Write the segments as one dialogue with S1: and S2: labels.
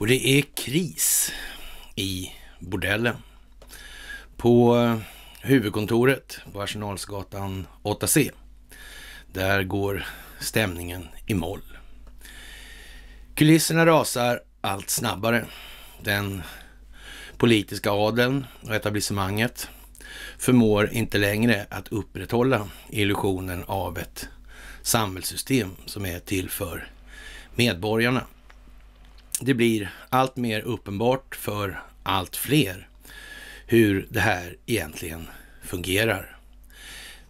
S1: Och det är kris i bordellen. På eh, huvudkontoret på Arsenalsgatan 8C. Där går stämningen i moll. Kulisserna rasar allt snabbare. Den politiska adeln och etablissemanget förmår inte längre att upprätthålla illusionen av ett samhällssystem som är till för medborgarna det blir allt mer uppenbart för allt fler hur det här egentligen fungerar.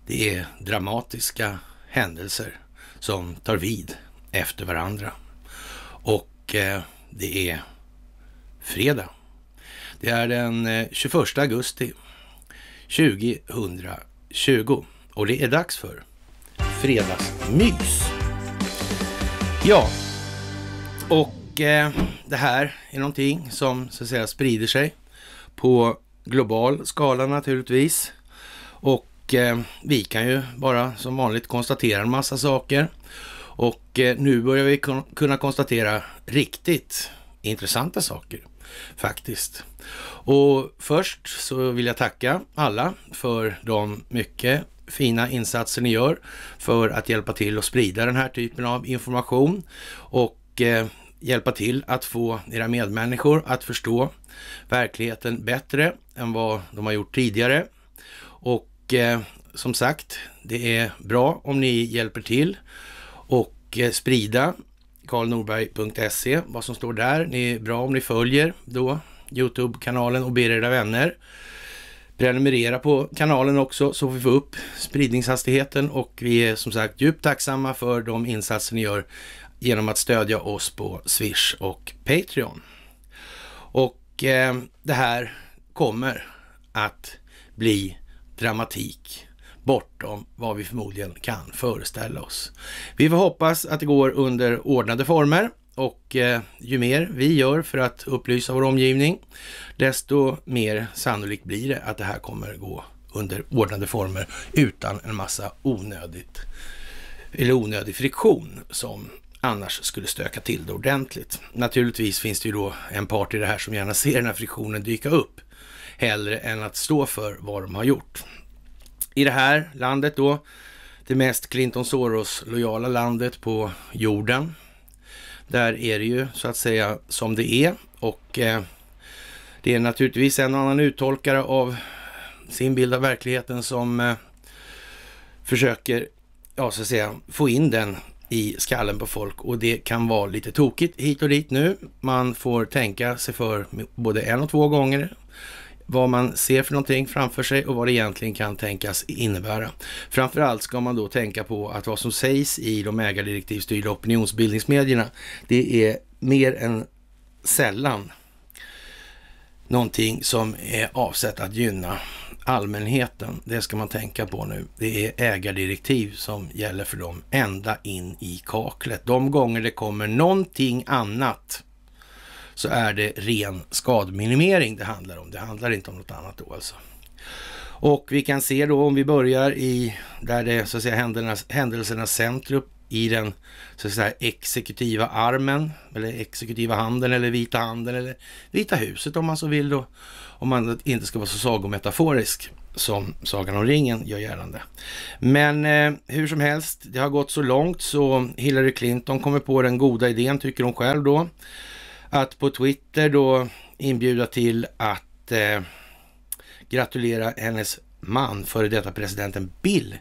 S1: Det är dramatiska händelser som tar vid efter varandra. Och eh, det är fredag. Det är den 21 eh, augusti 2020 och det är dags för Fredagsmys. Ja, och och eh, det här är någonting som så att säga sprider sig på global skala naturligtvis. Och eh, vi kan ju bara som vanligt konstatera en massa saker. Och eh, nu börjar vi kunna konstatera riktigt intressanta saker faktiskt. Och först så vill jag tacka alla för de mycket fina insatser ni gör för att hjälpa till att sprida den här typen av information. Och eh, hjälpa till att få era medmänniskor att förstå verkligheten bättre än vad de har gjort tidigare. Och eh, som sagt, det är bra om ni hjälper till och eh, sprida karlnorberg.se, vad som står där. Det är bra om ni följer då Youtube-kanalen och ber era vänner prenumerera på kanalen också så vi får upp spridningshastigheten och vi är som sagt djupt tacksamma för de insatser ni gör genom att stödja oss på Swish och Patreon. Och eh, det här kommer att bli dramatik bortom vad vi förmodligen kan föreställa oss. Vi får hoppas att det går under ordnade former och eh, ju mer vi gör för att upplysa vår omgivning, desto mer sannolikt blir det att det här kommer gå under ordnade former utan en massa onödigt eller onödig friktion som annars skulle stöka till det ordentligt. Naturligtvis finns det ju då en part i det här som gärna ser den här friktionen dyka upp hellre än att stå för vad de har gjort. I det här landet då, det mest Clinton Soros lojala landet på jorden. Där är det ju så att säga som det är och eh, det är naturligtvis en och annan uttolkare av sin bild av verkligheten som eh, försöker ja, så att säga, få in den i skallen på folk och det kan vara lite tokigt hit och dit nu. Man får tänka sig för både en och två gånger vad man ser för någonting framför sig och vad det egentligen kan tänkas innebära. Framförallt ska man då tänka på att vad som sägs i de ägardirektivstyrda opinionsbildningsmedierna, det är mer än sällan någonting som är avsett att gynna allmänheten, det ska man tänka på nu, det är ägardirektiv som gäller för dem ända in i kaklet. De gånger det kommer någonting annat så är det ren skadminimering det handlar om. Det handlar inte om något annat då alltså. Och vi kan se då om vi börjar i där det så att säga händelsernas, händelsernas centrum i den så att säga, exekutiva armen, eller exekutiva handen, eller vita handen, eller vita huset om man så vill. Då, om man inte ska vara så sagometaforisk som Sagan om ringen gör gällande. Men eh, hur som helst, det har gått så långt så Hillary Clinton kommer på den goda idén, tycker hon själv då, att på Twitter då inbjuda till att eh, gratulera hennes man, före detta presidenten Bill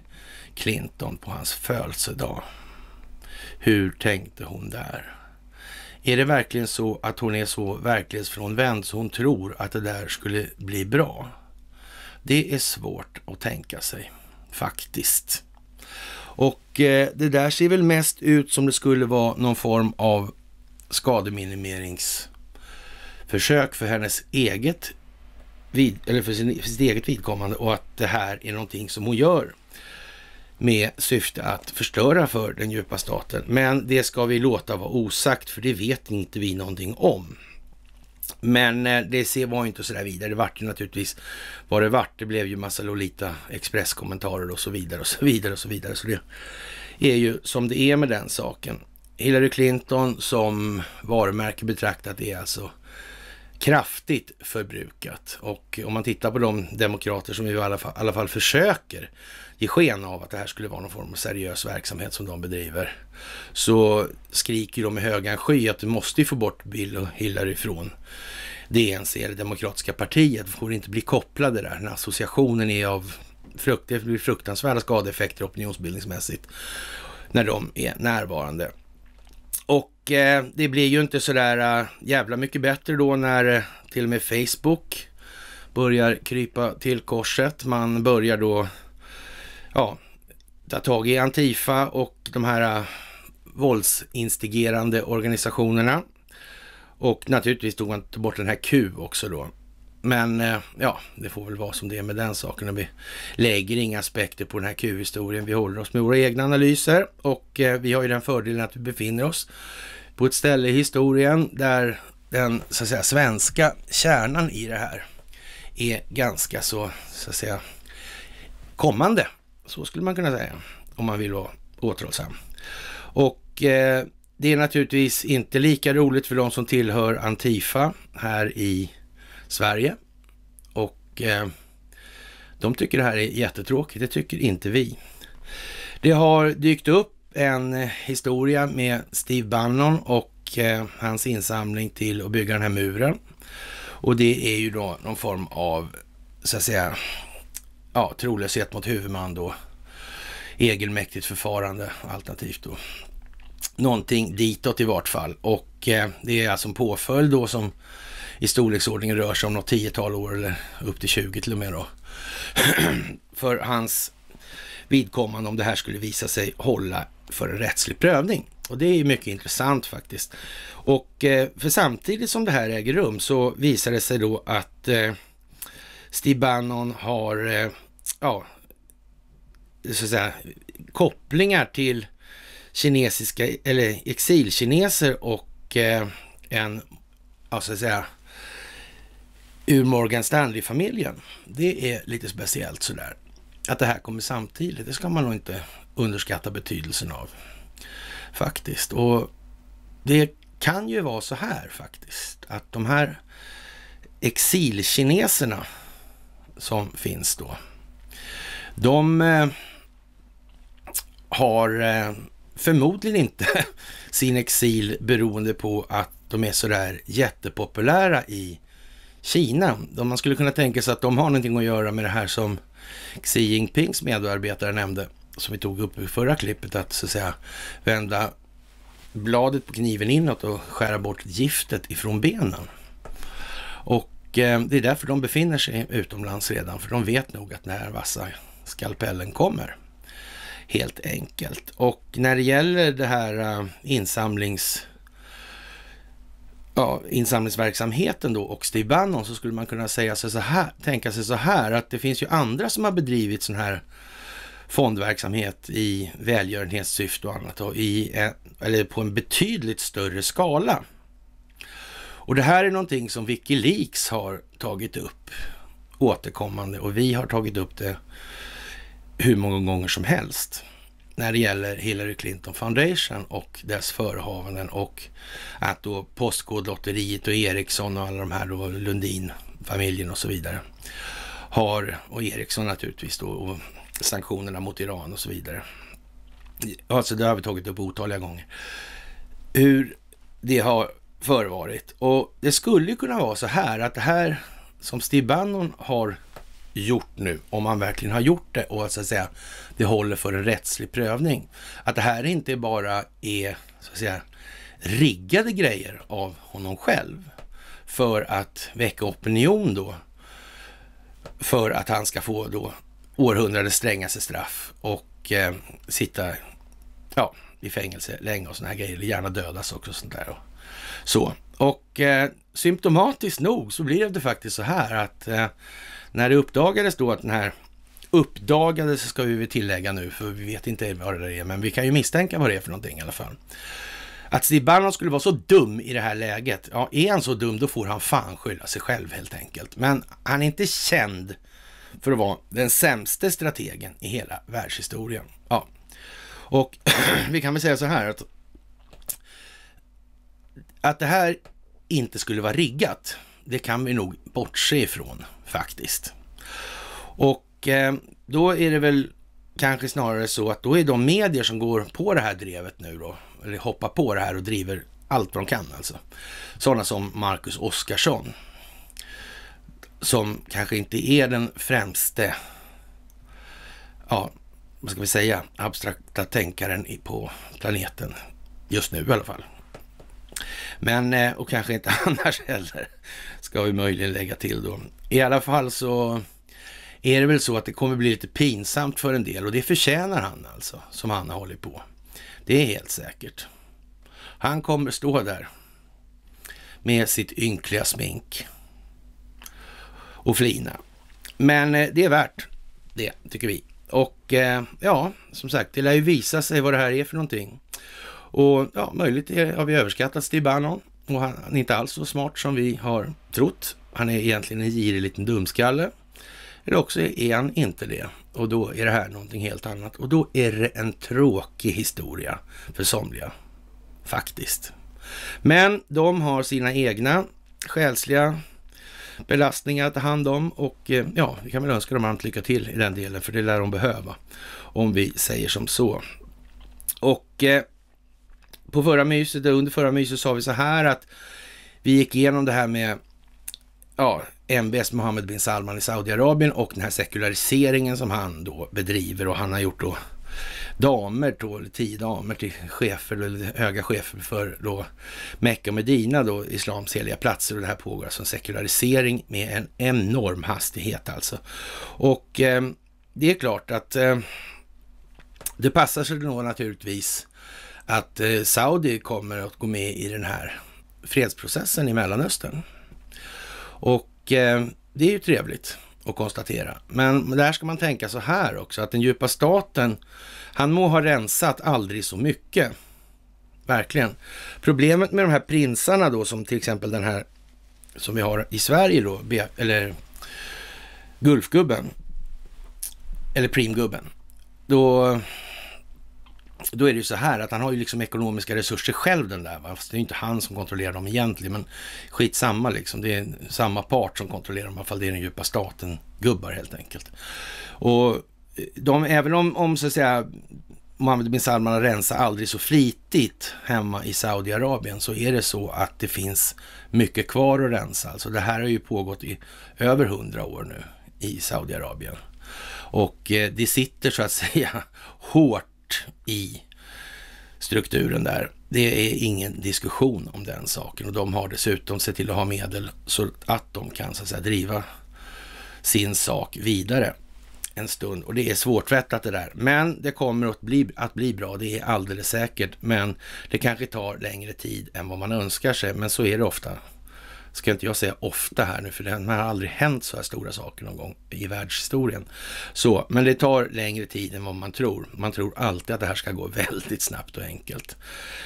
S1: Clinton, på hans födelsedag. Hur tänkte hon där? Är det verkligen så att hon är så verklighetsfrånvänd så hon tror att det där skulle bli bra? Det är svårt att tänka sig, faktiskt. Och eh, det där ser väl mest ut som det skulle vara någon form av skademinimeringsförsök för hennes eget vid, eller för, sin, för sitt eget vidkommande och att det här är någonting som hon gör med syfte att förstöra för den djupa staten. Men det ska vi låta vara osagt, för det vet inte vi någonting om. Men eh, det var inte så där vidare. Det vart ju naturligtvis vad det vart. Det blev ju massa Lolita Express-kommentarer och så vidare och så vidare och så vidare. Så det är ju som det är med den saken. Hillary Clinton som varumärke betraktat är alltså kraftigt förbrukat. Och om man tittar på de demokrater som i alla fall, alla fall försöker ge sken av att det här skulle vara någon form av seriös verksamhet som de bedriver, så skriker de i högan sky att du måste få bort Bill och Hillary från DNC, det demokratiska partiet. får inte bli kopplade där. Den associationen är av frukt, det blir fruktansvärda skadeeffekter opinionsbildningsmässigt när de är närvarande. Och eh, det blir ju inte sådär äh, eh, jävla mycket bättre då när eh, till och med Facebook börjar krypa till korset. Man börjar då ja, ta tag i Antifa och de här äh, våldsinstigerande organisationerna. Och naturligtvis tog man bort den här Q också då. Men eh, ja, det får väl vara som det är med den saken. Vi lägger inga aspekter på den här Q-historien. Vi håller oss med våra egna analyser och eh, vi har ju den fördelen att vi befinner oss på ett ställe i historien där den så att säga, svenska kärnan i det här är ganska så, så att säga, kommande. Så skulle man kunna säga om man vill vara återhållsam. Och eh, det är naturligtvis inte lika roligt för de som tillhör Antifa här i Sverige. Och eh, de tycker det här är jättetråkigt. Det tycker inte vi. Det har dykt upp en eh, historia med Steve Bannon och eh, hans insamling till att bygga den här muren. Och det är ju då någon form av, så att säga, ja, trolöshet mot huvudman då. Egenmäktigt förfarande alternativt då. Någonting ditåt i vart fall. Och eh, det är alltså en påföljd då som i storleksordningen rör sig om något tiotal år eller upp till 20 till och med då. för hans vidkommande om det här skulle visa sig hålla för en rättslig prövning. Och det är mycket intressant faktiskt. Och eh, för samtidigt som det här äger rum så visar det sig då att eh, Steve Bannon har, eh, ja, så att säga, kopplingar till kinesiska, eller exilkineser och eh, en, ja, så att säga, ur Morgan Stanley-familjen. Det är lite speciellt sådär. Att det här kommer samtidigt, det ska man nog inte underskatta betydelsen av. Faktiskt. Och det kan ju vara så här faktiskt, att de här exilkineserna som finns då, de eh, har eh, förmodligen inte sin exil beroende på att de är sådär jättepopulära i Kina. Man skulle kunna tänka sig att de har någonting att göra med det här som Xi Jinpings medarbetare nämnde, som vi tog upp i förra klippet, att så att säga vända bladet på kniven inåt och skära bort giftet ifrån benen. Och eh, det är därför de befinner sig utomlands redan, för de vet nog att när vassa skalpellen kommer. Helt enkelt. Och när det gäller det här eh, insamlings ja, insamlingsverksamheten då och Steve Bannon så skulle man kunna säga sig så här, tänka sig så här att det finns ju andra som har bedrivit sån här fondverksamhet i välgörenhetssyfte och annat och i en, eller på en betydligt större skala. Och det här är någonting som Wikileaks har tagit upp återkommande och vi har tagit upp det hur många gånger som helst när det gäller Hillary Clinton Foundation och dess förehavanden och att då Postkodlotteriet och Ericsson och alla de här då Lundin-familjen och så vidare har, och Ericsson naturligtvis då, och sanktionerna mot Iran och så vidare. Alltså det har vi tagit upp otaliga gånger. Hur det har förevarit. Och det skulle kunna vara så här att det här som Steve Bannon har gjort nu, om han verkligen har gjort det och så att säga det håller för en rättslig prövning. Att det här inte bara är så att säga riggade grejer av honom själv för att väcka opinion då för att han ska få då århundradets strängaste straff och eh, sitta ja, i fängelse länge och sådana här grejer, gärna dödas också och sånt där. Och så. Och eh, symptomatiskt nog så blev det faktiskt så här att eh, när det uppdagades då att den här uppdagades ska vi väl tillägga nu, för vi vet inte vad det är, men vi kan ju misstänka vad det är för någonting i alla fall. Att Steve Bannon skulle vara så dum i det här läget, ja, är han så dum då får han fan skylla sig själv helt enkelt. Men han är inte känd för att vara den sämste strategen i hela världshistorien. Ja. Och vi kan väl säga så här att, att det här inte skulle vara riggat, det kan vi nog bortse ifrån faktiskt. Och eh, då är det väl kanske snarare så att då är de medier som går på det här drevet nu då, eller hoppar på det här och driver allt vad de kan alltså. Sådana som Marcus Oskarsson, som kanske inte är den främste, ja, vad ska vi säga, abstrakta tänkaren på planeten just nu i alla fall. Men, eh, och kanske inte annars heller ska vi möjligen lägga till då. I alla fall så är det väl så att det kommer bli lite pinsamt för en del och det förtjänar han alltså, som han har hållit på. Det är helt säkert. Han kommer stå där med sitt ynkliga smink och flina. Men eh, det är värt det, tycker vi. Och eh, ja, som sagt, det lär ju visa sig vad det här är för någonting. Och ja, möjligt har vi överskattat Steve Bannon och han är inte alls så smart som vi har trott. Han är egentligen en girig liten dumskalle. Eller också är han inte det. Och då är det här någonting helt annat. Och då är det en tråkig historia för somliga. Faktiskt. Men de har sina egna själsliga belastningar att ta hand om och eh, ja, vi kan väl önska dem allt lycka till i den delen för det lär de behöva om vi säger som så. Och eh, på förra myset, under förra myset sa vi så här att vi gick igenom det här med ja, MBS Mohammed bin Salman i Saudiarabien och den här sekulariseringen som han då bedriver och han har gjort då damer, då, tio damer till chefer, eller höga chefer för då Mecka och Medina, då islams heliga platser och det här pågår alltså en sekularisering med en enorm hastighet alltså. Och eh, det är klart att eh, det passar sig då naturligtvis att eh, Saudi kommer att gå med i den här fredsprocessen i Mellanöstern. Och eh, det är ju trevligt att konstatera. Men där ska man tänka så här också, att den djupa staten, han må ha rensat aldrig så mycket. Verkligen. Problemet med de här prinsarna då, som till exempel den här som vi har i Sverige då, eller Gulfgubben, eller Primgubben, då då är det ju så här att han har ju liksom ekonomiska resurser själv den där. Va? Fast det är ju inte han som kontrollerar dem egentligen, men skitsamma liksom. Det är samma part som kontrollerar dem, i alla fall det är den djupa staten-gubbar helt enkelt. Och eh, de, även om, om så att säga Mohammed bin Salman har rensat aldrig så flitigt hemma i Saudiarabien så är det så att det finns mycket kvar att rensa. Alltså det här har ju pågått i över hundra år nu i Saudiarabien. Och eh, det sitter så att säga hårt i strukturen där. Det är ingen diskussion om den saken och de har dessutom sett till att ha medel så att de kan så att säga, driva sin sak vidare en stund och det är svårtvättat det där. Men det kommer att bli, att bli bra, det är alldeles säkert. Men det kanske tar längre tid än vad man önskar sig, men så är det ofta ska inte jag säga ofta här nu, för det har aldrig hänt så här stora saker någon gång i världshistorien. Så, men det tar längre tid än vad man tror. Man tror alltid att det här ska gå väldigt snabbt och enkelt.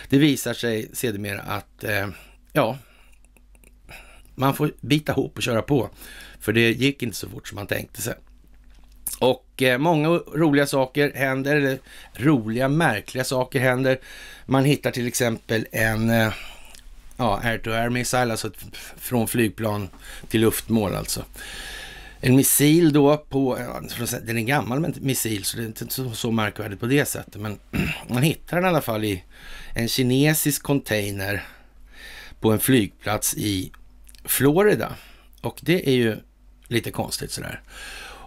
S1: Det visar sig sedermera att, eh, ja, man får bita ihop och köra på. För det gick inte så fort som man tänkte sig. Och eh, många roliga saker händer, eller roliga märkliga saker händer. Man hittar till exempel en eh, Ja, air-to-air missile, alltså från flygplan till luftmål alltså. En missil då på, den är gammal men missil så det är inte så, så märkvärdigt på det sättet. Men man hittar den i alla fall i en kinesisk container på en flygplats i Florida. Och det är ju lite konstigt sådär.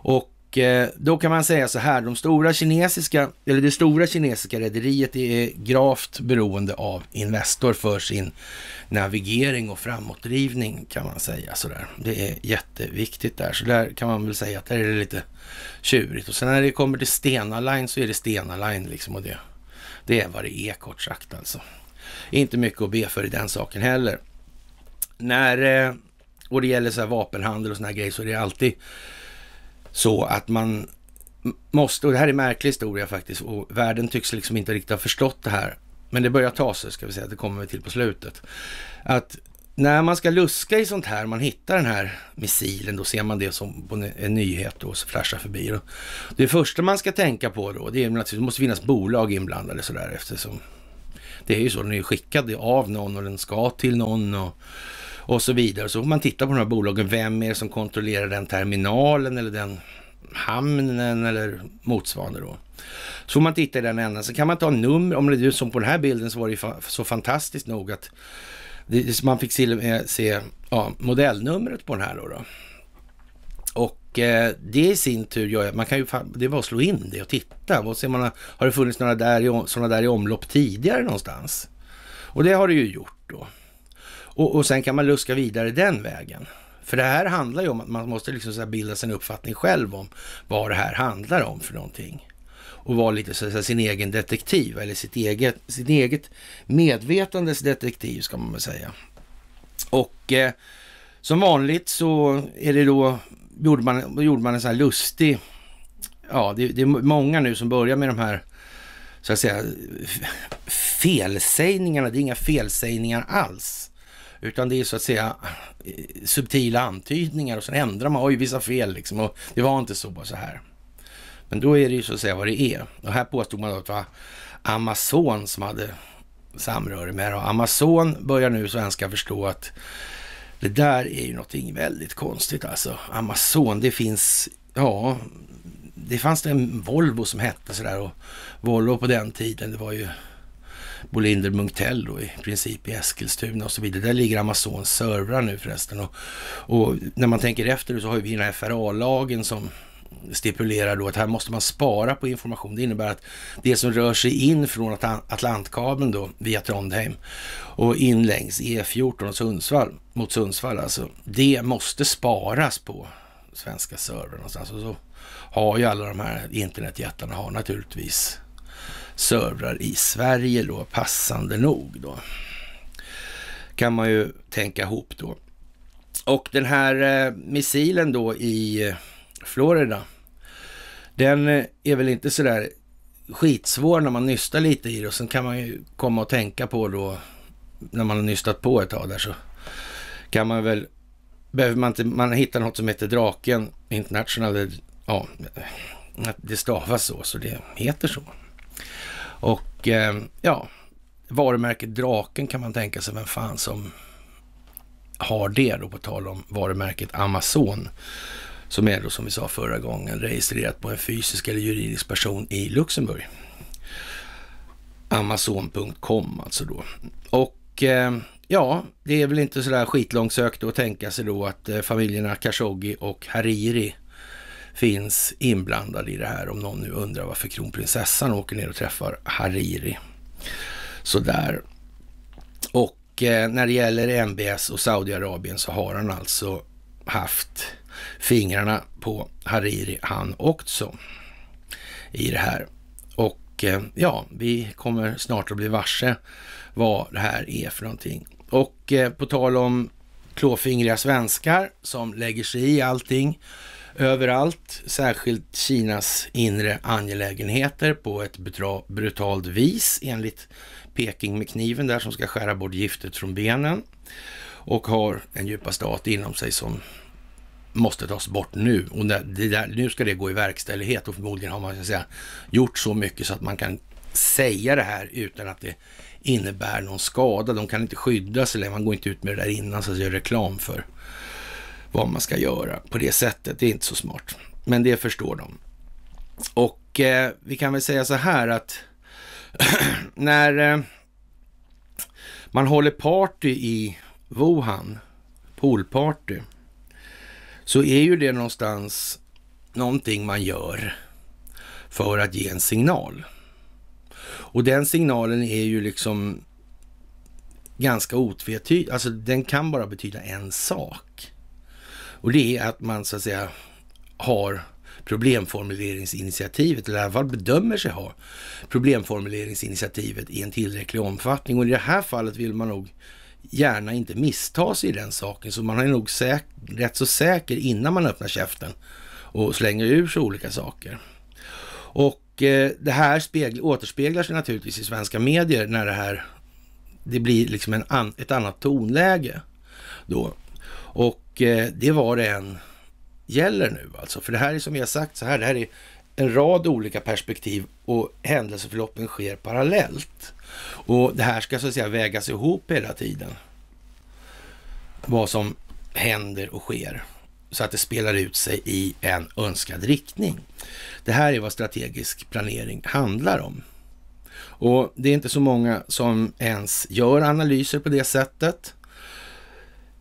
S1: Och Eh, då kan man säga så här, de stora kinesiska, eller det stora kinesiska rederiet är gravt beroende av Investor för sin navigering och framåtdrivning kan man säga. Så där. Det är jätteviktigt där, så där kan man väl säga att det är lite tjurigt. Och sen när det kommer till Stena Line så är det Stena Line liksom och det, det är vad det är kort sagt alltså. Inte mycket att be för i den saken heller. När, eh, och det gäller så här vapenhandel och såna här grejer så är det alltid så att man måste, och det här är en märklig historia faktiskt, och världen tycks liksom inte riktigt ha förstått det här. Men det börjar ta sig, ska vi säga, det kommer vi till på slutet. Att när man ska luska i sånt här, man hittar den här missilen, då ser man det som på en nyhet då, och så flashar förbi. Då. Det första man ska tänka på då, det är naturligtvis, det måste finnas bolag inblandade sådär eftersom det är ju så, den är ju skickad av någon och den ska till någon och och så vidare. Så får man titta på de här bolagen. Vem är det som kontrollerar den terminalen eller den hamnen eller motsvarande då. Så får man titta i den änden. Så kan man ta nummer, om det är som på den här bilden så var det så fantastiskt nog att man fick eh, se ja, modellnumret på den här då. då. Och eh, det i sin tur gör man kan ju, det är bara att slå in det och titta. Och se man, har det funnits några där, sådana där i omlopp tidigare någonstans? Och det har det ju gjort då. Och, och sen kan man luska vidare den vägen. För det här handlar ju om att man måste liksom så bilda sin uppfattning själv om vad det här handlar om för någonting. Och vara lite så sin egen detektiv eller sitt eget, sitt eget medvetandes detektiv ska man väl säga. Och eh, som vanligt så är det då, gjorde man, gjorde man en sån här lustig, ja det, det är många nu som börjar med de här så att säga felsägningarna, det är inga felsägningar alls utan det är så att säga eh, subtila antydningar och sen ändrar man, oj vissa fel liksom och det var inte så och så här. Men då är det ju så att säga vad det är. Och här påstod man då att det var Amazon som hade samröre med det. Och Amazon börjar nu svenska förstå att det där är ju någonting väldigt konstigt alltså. Amazon, det finns, ja, det fanns det en Volvo som hette sådär och Volvo på den tiden, det var ju Bolinder Munktell då i princip i Eskilstuna och så vidare. Där ligger Amazons servrar nu förresten. Och, och när man tänker efter så har vi den här FRA-lagen som stipulerar då att här måste man spara på information. Det innebär att det som rör sig in från Atlantkabeln då via Trondheim och in längs E14 och Sundsvall, mot Sundsvall alltså, det måste sparas på svenska servrar någonstans. Och så har ju alla de här internetjättarna har naturligtvis servrar i Sverige då, passande nog då. Kan man ju tänka ihop då. Och den här eh, missilen då i eh, Florida, den eh, är väl inte sådär skitsvår när man nystar lite i det och sen kan man ju komma och tänka på då när man har nystat på ett tag där så kan man väl, behöver man inte, man hittar något som heter Draken International, ja, det stavas så, så det heter så. Och eh, ja, varumärket Draken kan man tänka sig, vem fan som har det då på tal om varumärket Amazon. Som är då som vi sa förra gången registrerat på en fysisk eller juridisk person i Luxemburg. Amazon.com alltså då. Och eh, ja, det är väl inte sådär skitlångsökt att tänka sig då att eh, familjerna Khashoggi och Hariri finns inblandad i det här. Om någon nu undrar varför kronprinsessan åker ner och träffar Hariri. Sådär. Och eh, när det gäller MBS och Saudiarabien så har han alltså haft fingrarna på Hariri han också i det här. Och eh, ja, vi kommer snart att bli varse vad det här är för någonting. Och eh, på tal om klåfingriga svenskar som lägger sig i allting överallt, särskilt Kinas inre angelägenheter på ett brutalt vis enligt Peking med kniven där som ska skära bort giftet från benen och har en djupa stat inom sig som måste tas bort nu. Och där, nu ska det gå i verkställighet och förmodligen har man så säga, gjort så mycket så att man kan säga det här utan att det innebär någon skada. De kan inte skydda sig, man går inte ut med det där innan så att det reklam för vad man ska göra på det sättet. Det är inte så smart, men det förstår de. Och eh, vi kan väl säga så här att när eh, man håller party i Wuhan, poolparty, så är ju det någonstans någonting man gör för att ge en signal. Och den signalen är ju liksom ganska otvetydig, alltså den kan bara betyda en sak. Och det är att man så att säga har problemformuleringsinitiativet, eller i alla fall bedömer sig ha problemformuleringsinitiativet i en tillräcklig omfattning. Och i det här fallet vill man nog gärna inte missta sig i den saken, så man är nog säk- rätt så säker innan man öppnar käften och slänger ur sig olika saker. Och eh, det här spegl- återspeglar sig naturligtvis i svenska medier när det här, det blir liksom an- ett annat tonläge då. Och Eh, det var det än gäller nu alltså. För det här är som vi har sagt så här, det här är en rad olika perspektiv och händelseförloppen sker parallellt. Och det här ska så att säga vägas ihop hela tiden. Vad som händer och sker så att det spelar ut sig i en önskad riktning. Det här är vad strategisk planering handlar om. Och det är inte så många som ens gör analyser på det sättet.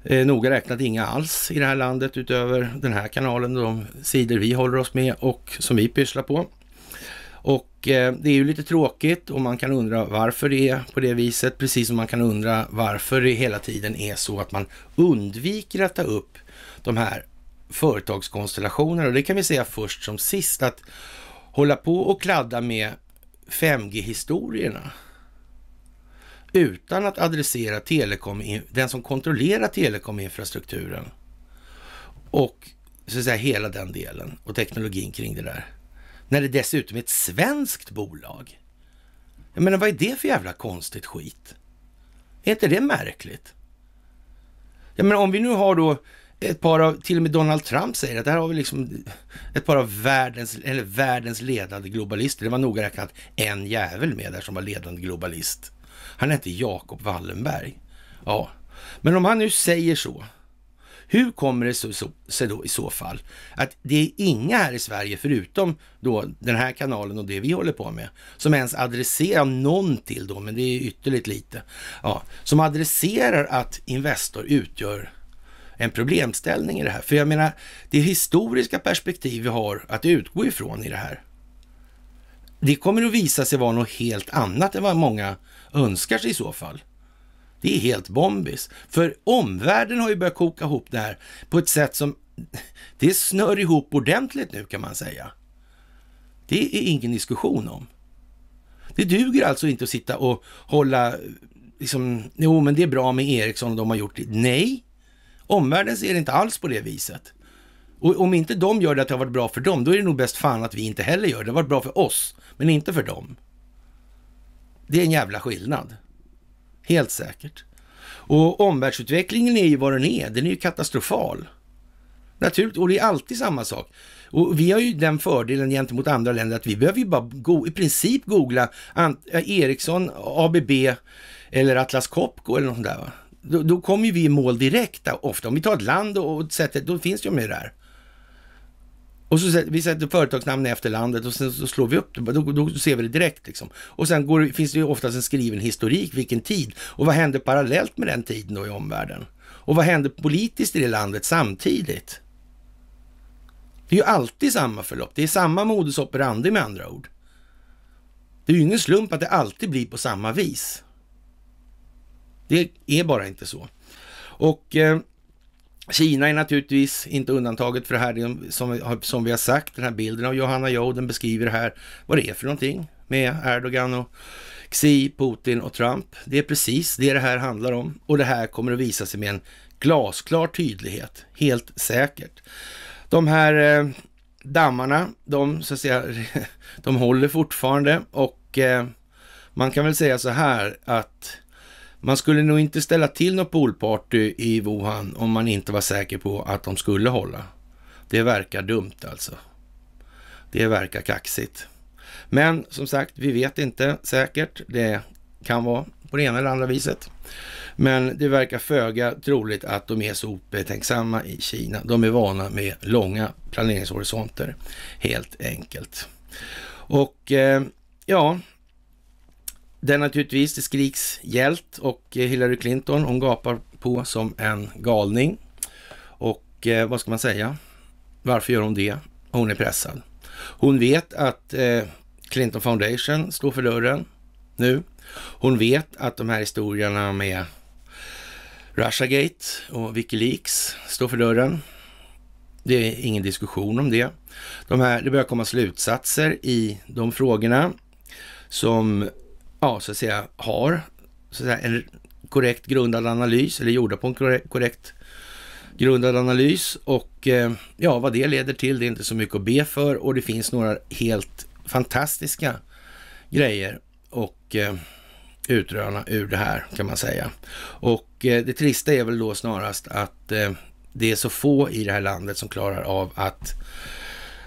S1: Eh, noga räknat inga alls i det här landet utöver den här kanalen och de sidor vi håller oss med och som vi pysslar på. Och eh, det är ju lite tråkigt och man kan undra varför det är på det viset, precis som man kan undra varför det hela tiden är så att man undviker att ta upp de här företagskonstellationerna. Och det kan vi säga först som sist, att hålla på och kladda med 5G-historierna utan att adressera telekom, den som kontrollerar telekominfrastrukturen och så att säga, hela den delen och teknologin kring det där. När det dessutom är ett svenskt bolag. Jag menar, vad är det för jävla konstigt skit? Är inte det märkligt? Jag menar, om vi nu har då ett par av, till och med Donald Trump säger att här har vi liksom ett par av världens, eller världens ledande globalister. Det var noga räknat en jävel med där som var ledande globalist. Han hette Jakob Wallenberg. Ja, men om han nu säger så, hur kommer det sig då i så fall att det är inga här i Sverige, förutom då den här kanalen och det vi håller på med, som ens adresserar någon till då, men det är ytterligt lite, ja, som adresserar att Investor utgör en problemställning i det här. För jag menar, det historiska perspektiv vi har att utgå ifrån i det här, det kommer att visa sig vara något helt annat än vad många önskar sig i så fall. Det är helt bombis. För omvärlden har ju börjat koka ihop det här på ett sätt som... Det snör ihop ordentligt nu kan man säga. Det är ingen diskussion om. Det duger alltså inte att sitta och hålla... Liksom, jo, men det är bra med Ericsson och de har gjort det. Nej, omvärlden ser det inte alls på det viset. Och om inte de gör det att det har varit bra för dem, då är det nog bäst fan att vi inte heller gör det. Det har varit bra för oss, men inte för dem. Det är en jävla skillnad. Helt säkert. Och omvärldsutvecklingen är ju vad den är. Den är ju katastrofal. Naturligt, och det är alltid samma sak. Och vi har ju den fördelen gentemot andra länder att vi behöver ju bara go- i princip googla Ant- eh, Ericsson, ABB eller Atlas Copco eller något sånt där. Då, då kommer vi i mål direkt ofta. Om vi tar ett land och, och sätter, då finns de ju där. Och så vi sätter företagsnamn efter landet och sen så slår vi upp det. Då, då ser vi det direkt liksom. Och sen går, finns det ju oftast en skriven historik, vilken tid. Och vad hände parallellt med den tiden då i omvärlden? Och vad hände politiskt i det landet samtidigt? Det är ju alltid samma förlopp. Det är samma modus operandi med andra ord. Det är ju ingen slump att det alltid blir på samma vis. Det är bara inte så. Och eh, Kina är naturligtvis inte undantaget för det här, som, som vi har sagt, den här bilden av Johanna Joden beskriver här vad det är för någonting med Erdogan och Xi, Putin och Trump. Det är precis det det här handlar om och det här kommer att visa sig med en glasklar tydlighet, helt säkert. De här eh, dammarna, de, så att säga, de håller fortfarande och eh, man kan väl säga så här att man skulle nog inte ställa till något poolparty i Wuhan om man inte var säker på att de skulle hålla. Det verkar dumt alltså. Det verkar kaxigt. Men som sagt, vi vet inte säkert. Det kan vara på det ena eller andra viset. Men det verkar föga troligt att de är så obetänksamma i Kina. De är vana med långa planeringshorisonter helt enkelt. Och eh, ja, där naturligtvis det skriks hjält och eh, Hillary Clinton hon gapar på som en galning. Och eh, vad ska man säga? Varför gör hon det? Hon är pressad. Hon vet att eh, Clinton Foundation står för dörren nu. Hon vet att de här historierna med Russiagate och Wikileaks står för dörren. Det är ingen diskussion om det. De här, det börjar komma slutsatser i de frågorna som ja, så att säga, har så att säga, en korrekt grundad analys eller gjorda på en korrekt grundad analys och eh, ja, vad det leder till, det är inte så mycket att be för och det finns några helt fantastiska grejer och eh, utröna ur det här kan man säga. Och eh, det trista är väl då snarast att det är så få i det här landet som klarar av att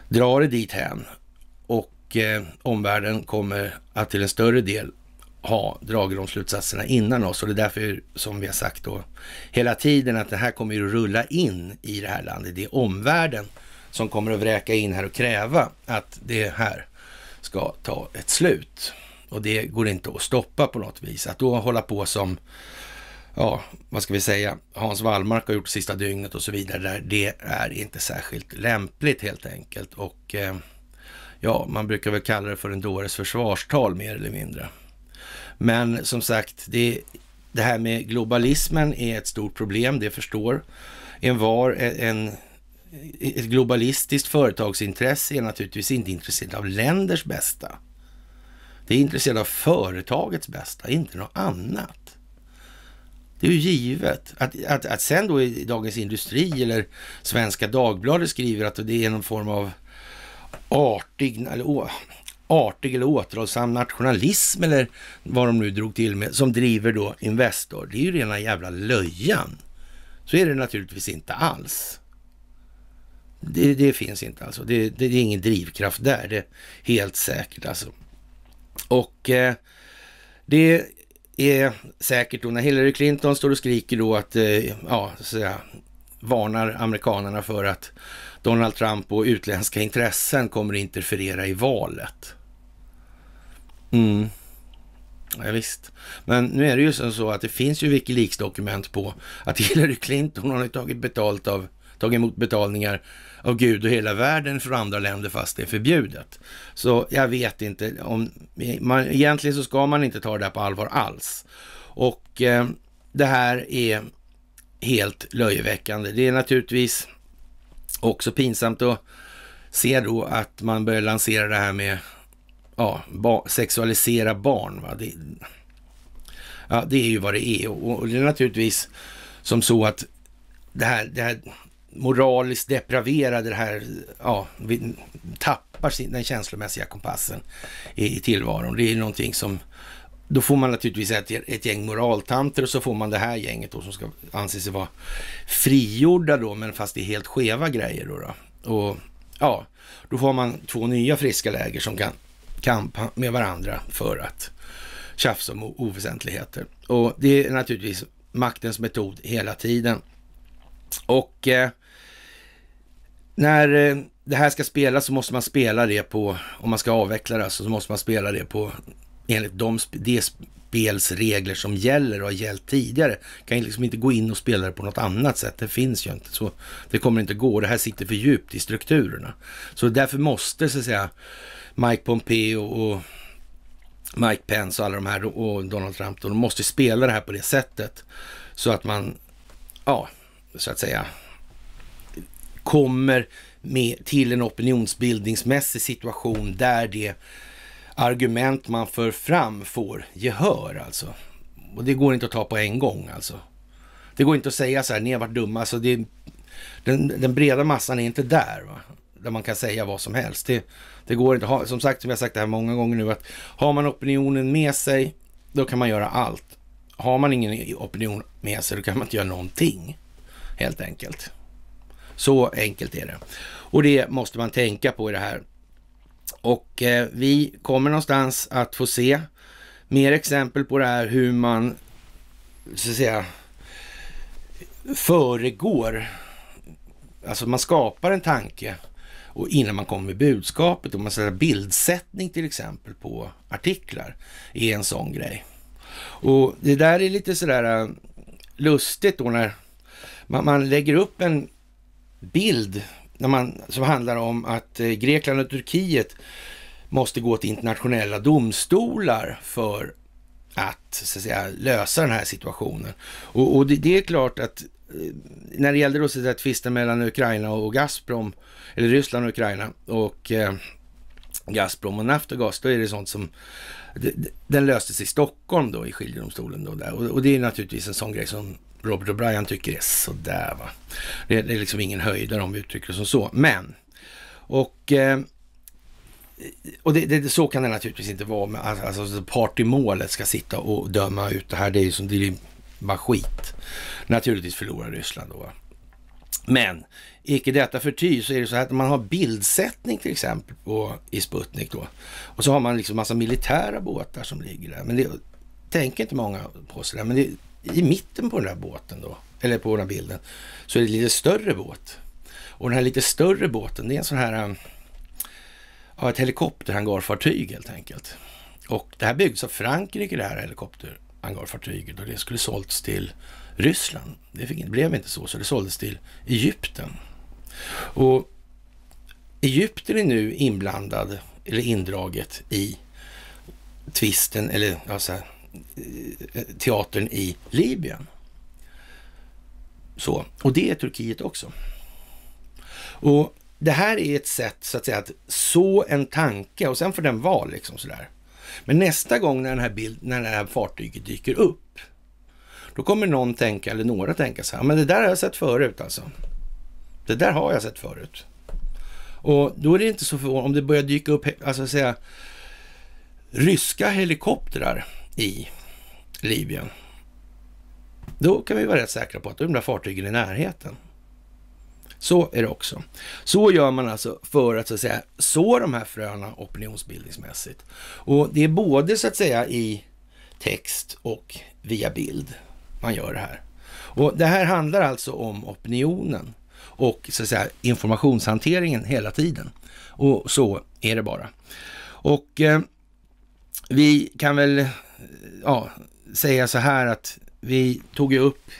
S1: dra det dit hän och eh, omvärlden kommer att till en större del ha dragit de slutsatserna innan oss och det är därför som vi har sagt då hela tiden att det här kommer ju att rulla in i det här landet. Det är omvärlden som kommer att vräka in här och kräva att det här ska ta ett slut. Och det går inte att stoppa på något vis. Att då hålla på som, ja, vad ska vi säga, Hans Wallmark har gjort sista dygnet och så vidare, där, det är inte särskilt lämpligt helt enkelt. Och eh, ja, man brukar väl kalla det för en dåres försvarstal mer eller mindre. Men som sagt, det, det här med globalismen är ett stort problem, det förstår envar. En, ett globalistiskt företagsintresse är naturligtvis inte intresserat av länders bästa. Det är intresserat av företagets bästa, inte något annat. Det är ju givet. Att, att, att sen då i Dagens Industri eller Svenska Dagbladet skriver att det är någon form av artig, eller, å, artig eller återhållsam nationalism eller vad de nu drog till med, som driver då Investor. Det är ju rena jävla löjan. Så är det naturligtvis inte alls. Det, det finns inte alltså. Det, det, är ingen drivkraft där, det är helt säkert alltså. Och eh, det är säkert då när Hillary Clinton står och skriker då att, eh, ja, så att säga, varnar amerikanerna för att Donald Trump och utländska intressen kommer att interferera i valet. Mm. Ja, visst. Men nu är det ju så att det finns ju Wikileaks-dokument på att Hillary Clinton har tagit betalt av tagit emot betalningar av Gud och hela världen från andra länder fast det är förbjudet. Så jag vet inte om... Man, egentligen så ska man inte ta det här på allvar alls. Och eh, det här är helt löjeväckande. Det är naturligtvis Också pinsamt att se då att man börjar lansera det här med ja, ba sexualisera barn. Va? Det, ja, det är ju vad det är och, och det är naturligtvis som så att det här, det här moraliskt depraverade, det här, ja, vi tappar sin, den känslomässiga kompassen i, i tillvaron. Det är någonting som då får man naturligtvis ett, ett gäng moraltanter och så får man det här gänget då som ska anse sig vara frigjorda då, men fast i helt skeva grejer då. då. Och ja, då får man två nya friska läger som kan kampa med varandra för att tjafsa om oväsentligheter. Och det är naturligtvis maktens metod hela tiden. Och eh, när eh, det här ska spelas så måste man spela det på, om man ska avveckla det alltså, så måste man spela det på enligt de, de spelsregler som gäller och har gällt tidigare. Kan ju liksom inte gå in och spela det på något annat sätt. Det finns ju inte. Så det kommer inte gå. Det här sitter för djupt i strukturerna. Så därför måste så att säga Mike Pompeo och Mike Pence och alla de här och Donald Trump, de måste spela det här på det sättet så att man, ja, så att säga, kommer med, till en opinionsbildningsmässig situation där det argument man för fram får gehör alltså. Och det går inte att ta på en gång alltså. Det går inte att säga så här, ni har varit dumma. Alltså det, den, den breda massan är inte där, va? där man kan säga vad som helst. Det, det går inte. som sagt, som jag sagt det här många gånger nu, att har man opinionen med sig, då kan man göra allt. Har man ingen opinion med sig, då kan man inte göra någonting. Helt enkelt. Så enkelt är det. Och det måste man tänka på i det här och eh, vi kommer någonstans att få se mer exempel på det här hur man så att säga föregår, alltså man skapar en tanke och innan man kommer med budskapet och man sätter bildsättning till exempel på artiklar är en sån grej. Och det där är lite sådär eh, lustigt då när man, man lägger upp en bild när man, som handlar om att eh, Grekland och Turkiet måste gå till internationella domstolar för att, så att säga, lösa den här situationen. Och, och det, det, är klart att eh, när det gällde då, så att tvisten mellan Ukraina och Gazprom, eller Ryssland och Ukraina och eh, Gazprom och Naftogaz, då är det sånt som den löstes i Stockholm då i skiljedomstolen då där. Och, och det är naturligtvis en sån grej som Robert O'Brien tycker är sådär va. Det, det är liksom ingen höjdare om vi uttrycker det som så. Men, och eh, och det, det, så kan det naturligtvis inte vara. Men alltså, alltså partymålet ska sitta och döma ut det här. Det är ju som, det är bara skit. Naturligtvis förlorar Ryssland då. Men icke detta förty så är det så här att man har bildsättning till exempel på, i Sputnik då. Och så har man liksom massa militära båtar som ligger där. Men det tänker inte många på sig Men det i mitten på den här båten då, eller på den här bilden, så är det en lite större båt. Och den här lite större båten, det är en sån här, um, ja, ett helikopterhangarfartyg helt enkelt. Och det här byggdes av Frankrike, det här helikopterhangarfartyget, och det skulle sålts till Ryssland. Det fick, blev inte så, så det såldes till Egypten. Och Egypten är nu inblandad, eller indraget, i tvisten, eller ja, så här, teatern i Libyen. Så, och det är Turkiet också. Och det här är ett sätt så att säga att så en tanke och sen får den vara liksom sådär. Men nästa gång när den här bild, när det här fartyget dyker upp, då kommer någon tänka, eller några tänka så här, men det där har jag sett förut alltså. Det där har jag sett förut. Och då är det inte så förvånande om det börjar dyka upp, alltså säga, ryska helikoptrar i Libyen. Då kan vi vara rätt säkra på att de där fartygen är i närheten. Så är det också. Så gör man alltså för att så att säga så de här fröna opinionsbildningsmässigt. Och det är både så att säga i text och via bild man gör det här. Och det här handlar alltså om opinionen och så att säga informationshanteringen hela tiden. Och så är det bara. Och eh, vi kan väl ja, säga så här att vi tog ju upp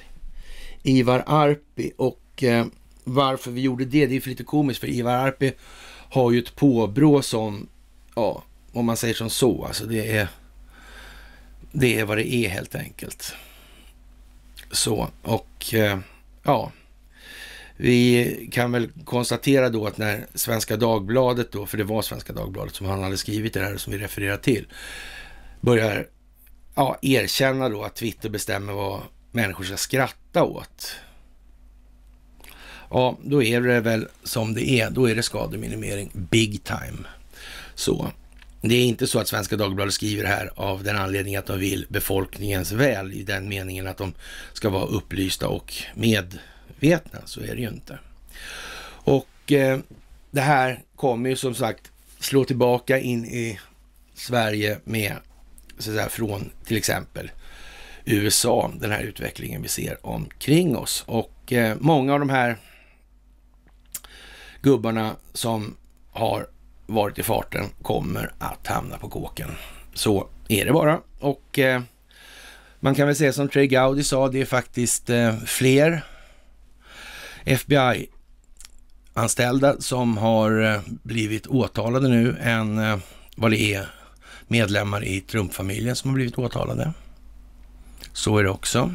S1: Ivar Arpi och eh, varför vi gjorde det, det är för lite komiskt för Ivar Arpi har ju ett påbrå som, ja, om man säger som så, alltså det är, det är vad det är helt enkelt. Så, och eh, ja, vi kan väl konstatera då att när Svenska Dagbladet då, för det var Svenska Dagbladet som han hade skrivit det här som vi refererar till, börjar ja, erkänna då att Twitter bestämmer vad människor ska skratta åt. Ja, då är det väl som det är. Då är det skademinimering big time. Så det är inte så att Svenska Dagbladet skriver här av den anledningen att de vill befolkningens väl i den meningen att de ska vara upplysta och medvetna. Så är det ju inte. Och eh, det här kommer ju som sagt slå tillbaka in i Sverige med så säga, från till exempel USA, den här utvecklingen vi ser omkring oss. Och eh, många av de här gubbarna som har varit i farten kommer att hamna på kåken. Så är det bara. Och eh, man kan väl säga som Trey Gowdy sa, det är faktiskt eh, fler FBI-anställda som har eh, blivit åtalade nu än eh, vad det är medlemmar i Trumpfamiljen som har blivit åtalade. Så är det också.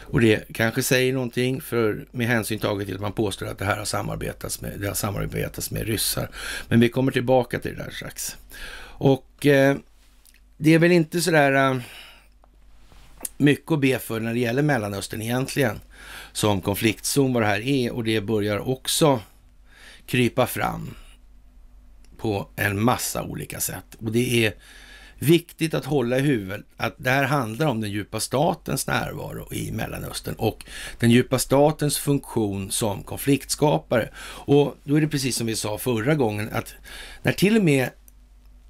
S1: Och det kanske säger någonting för med hänsyn taget till att man påstår att det här har samarbetats med, det har samarbetats med ryssar. Men vi kommer tillbaka till det där strax. Och eh, det är väl inte sådär eh, mycket att be för när det gäller Mellanöstern egentligen som konfliktzon vad det här är och det börjar också krypa fram på en massa olika sätt. Och det är viktigt att hålla i huvudet att det här handlar om den djupa statens närvaro i Mellanöstern och den djupa statens funktion som konfliktskapare. Och då är det precis som vi sa förra gången att när till och med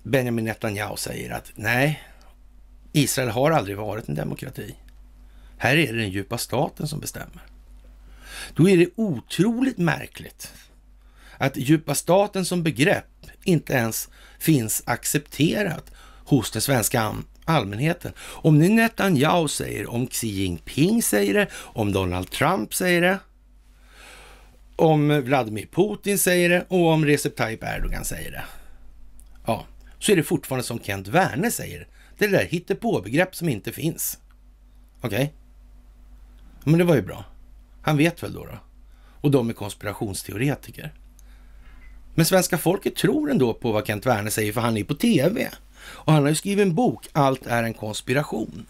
S1: Benjamin Netanyahu säger att nej, Israel har aldrig varit en demokrati. Här är det den djupa staten som bestämmer. Då är det otroligt märkligt att djupa staten som begrepp inte ens finns accepterat hos den svenska allmänheten. Om nu Netanyahu säger om Xi Jinping säger det, om Donald Trump säger det, om Vladimir Putin säger det och om Recep Tayyip Erdogan säger det. Ja, så är det fortfarande som Kent Werner säger. Det är Det där hittepå-begrepp som inte finns. Okej? Okay? Men det var ju bra. Han vet väl då? då? Och de är konspirationsteoretiker. Men svenska folket tror ändå på vad Kent Werner säger, för han är på tv. Och han har ju skrivit en bok, Allt är en konspiration.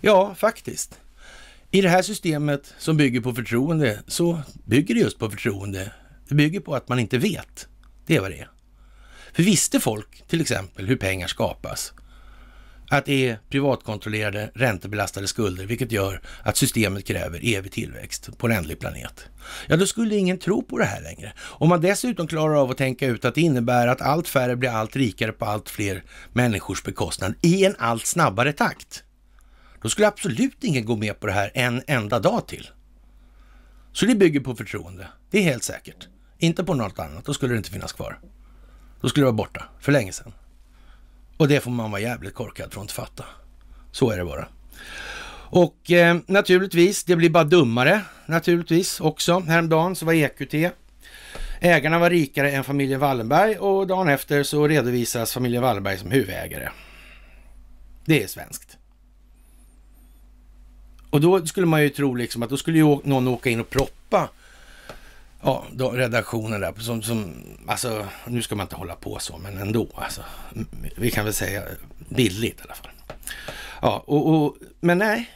S1: Ja, faktiskt. I det här systemet som bygger på förtroende så bygger det just på förtroende. Det bygger på att man inte vet. Det är vad det är. För visste folk till exempel hur pengar skapas att det är privatkontrollerade räntebelastade skulder, vilket gör att systemet kräver evig tillväxt på en ändlig planet. Ja, då skulle ingen tro på det här längre. Om man dessutom klarar av att tänka ut att det innebär att allt färre blir allt rikare på allt fler människors bekostnad i en allt snabbare takt, då skulle absolut ingen gå med på det här en enda dag till. Så det bygger på förtroende, det är helt säkert. Inte på något annat, då skulle det inte finnas kvar. Då skulle det vara borta, för länge sedan. Och det får man vara jävligt korkad för att inte fatta. Så är det bara. Och eh, naturligtvis, det blir bara dummare naturligtvis också. Häromdagen så var EQT Ägarna var rikare än familjen Wallenberg och dagen efter så redovisas familjen Wallenberg som huvudägare. Det är svenskt. Och då skulle man ju tro liksom att då skulle någon åka in och proppa Ja, då, redaktionen där som, som, alltså nu ska man inte hålla på så, men ändå alltså. Vi kan väl säga billigt i alla fall. Ja, och, och, men nej,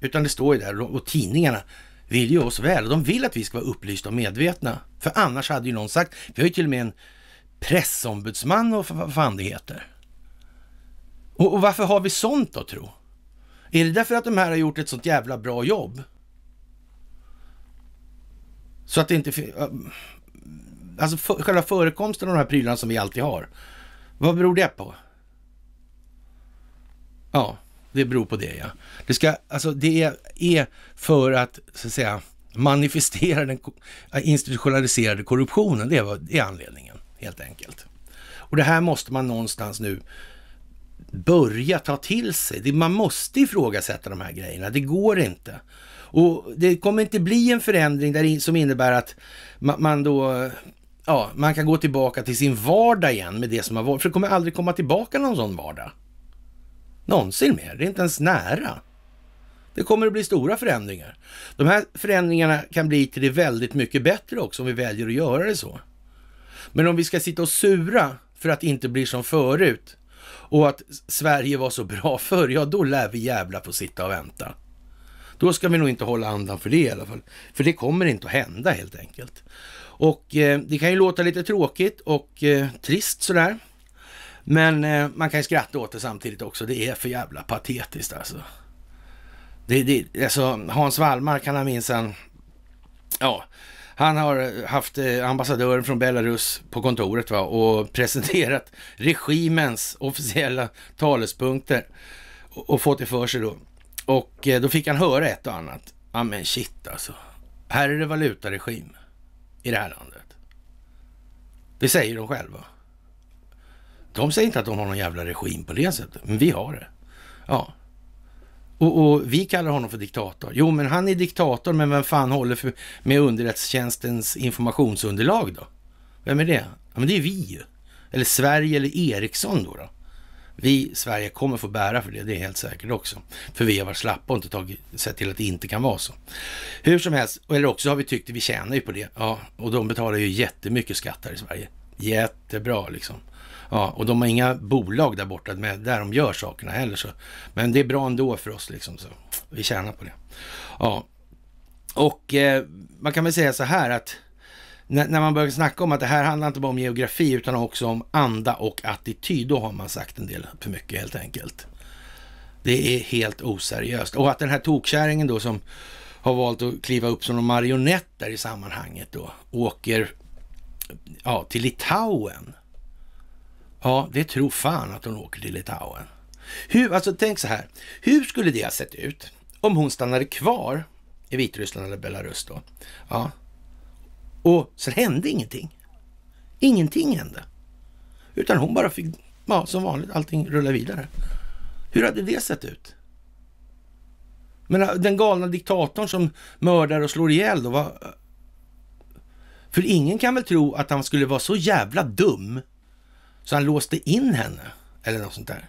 S1: utan det står ju där och tidningarna vill ju oss väl de vill att vi ska vara upplysta och medvetna. För annars hade ju någon sagt, vi har ju till och med en pressombudsman och vad fan det heter. Och, och varför har vi sånt då tro? Är det därför att de här har gjort ett sånt jävla bra jobb? Så att det inte... Alltså för, själva förekomsten av de här prylarna som vi alltid har. Vad beror det på? Ja, det beror på det ja. Det, ska, alltså, det är, för att, så att säga, manifestera den institutionaliserade korruptionen. det är anledningen, helt enkelt. Och det här måste man någonstans nu börja ta till sig. Man måste ifrågasätta de här grejerna. Det går inte. Och det kommer inte bli en förändring där, som innebär att man då ja, man kan gå tillbaka till sin vardag igen med det som har varit. För det kommer aldrig komma tillbaka någon sån vardag. Någonsin mer. Det är inte ens nära. Det kommer att bli stora förändringar. De här förändringarna kan bli till det väldigt mycket bättre också om vi väljer att göra det så. Men om vi ska sitta och sura för att det inte blir som förut och att Sverige var så bra förr, ja då lär vi jävla få sitta och vänta. Då ska vi nog inte hålla andan för det i alla fall. För det kommer inte att hända helt enkelt. Och eh, det kan ju låta lite tråkigt och eh, trist sådär. Men eh, man kan ju skratta åt det samtidigt också. Det är för jävla patetiskt alltså. Det, det, alltså Hans Wallmark, han har minsann... Ja, han har haft eh, ambassadören från Belarus på kontoret va, och presenterat regimens officiella talespunkter och, och fått det för sig då och eh, då fick han höra ett och annat. Ja men shit alltså. Här är det valutaregim i det här landet. Det säger de själva. De säger inte att de har någon jävla regim på det sättet, men vi har det. Ja. Och, och, vi kallar honom för diktator. Jo, men han är diktator, men vem fan håller för, med underrättelsetjänstens informationsunderlag då? Vem är det? Ja, men det är vi ju. Eller Sverige eller Ericsson då. då. Vi, Sverige, kommer få bära för det, det är helt säkert också. För vi har varit slappa och inte tagit, sett till att det inte kan vara så. Hur som helst, eller också har vi tyckt att vi tjänar ju på det. Ja, och de betalar ju jättemycket skatt här i Sverige. Jättebra liksom. Ja, och de har inga bolag där borta med, där de gör sakerna heller. Så. Men det är bra ändå för oss liksom. Så. Vi tjänar på det. Ja, och eh, man kan väl säga så här att när, när man börjar snacka om att det här handlar inte bara om geografi utan också om anda och attityd, då har man sagt en del för mycket helt enkelt. Det är helt oseriöst. Och att den här tokkärringen då som har valt att kliva upp som en marionett där i sammanhanget då, åker ja, till Litauen. Ja, det tror fan att hon åker till Litauen. Hur, alltså tänk så här, hur skulle det ha sett ut om hon stannade kvar i Vitryssland eller Belarus då? Ja, och sen hände ingenting. Ingenting hände. Utan hon bara fick, ja som vanligt, allting rulla vidare. Hur hade det sett ut? Men äh, den galna diktatorn som mördar och slår ihjäl då, var... Äh, för ingen kan väl tro att han skulle vara så jävla dum så han låste in henne eller något sånt där.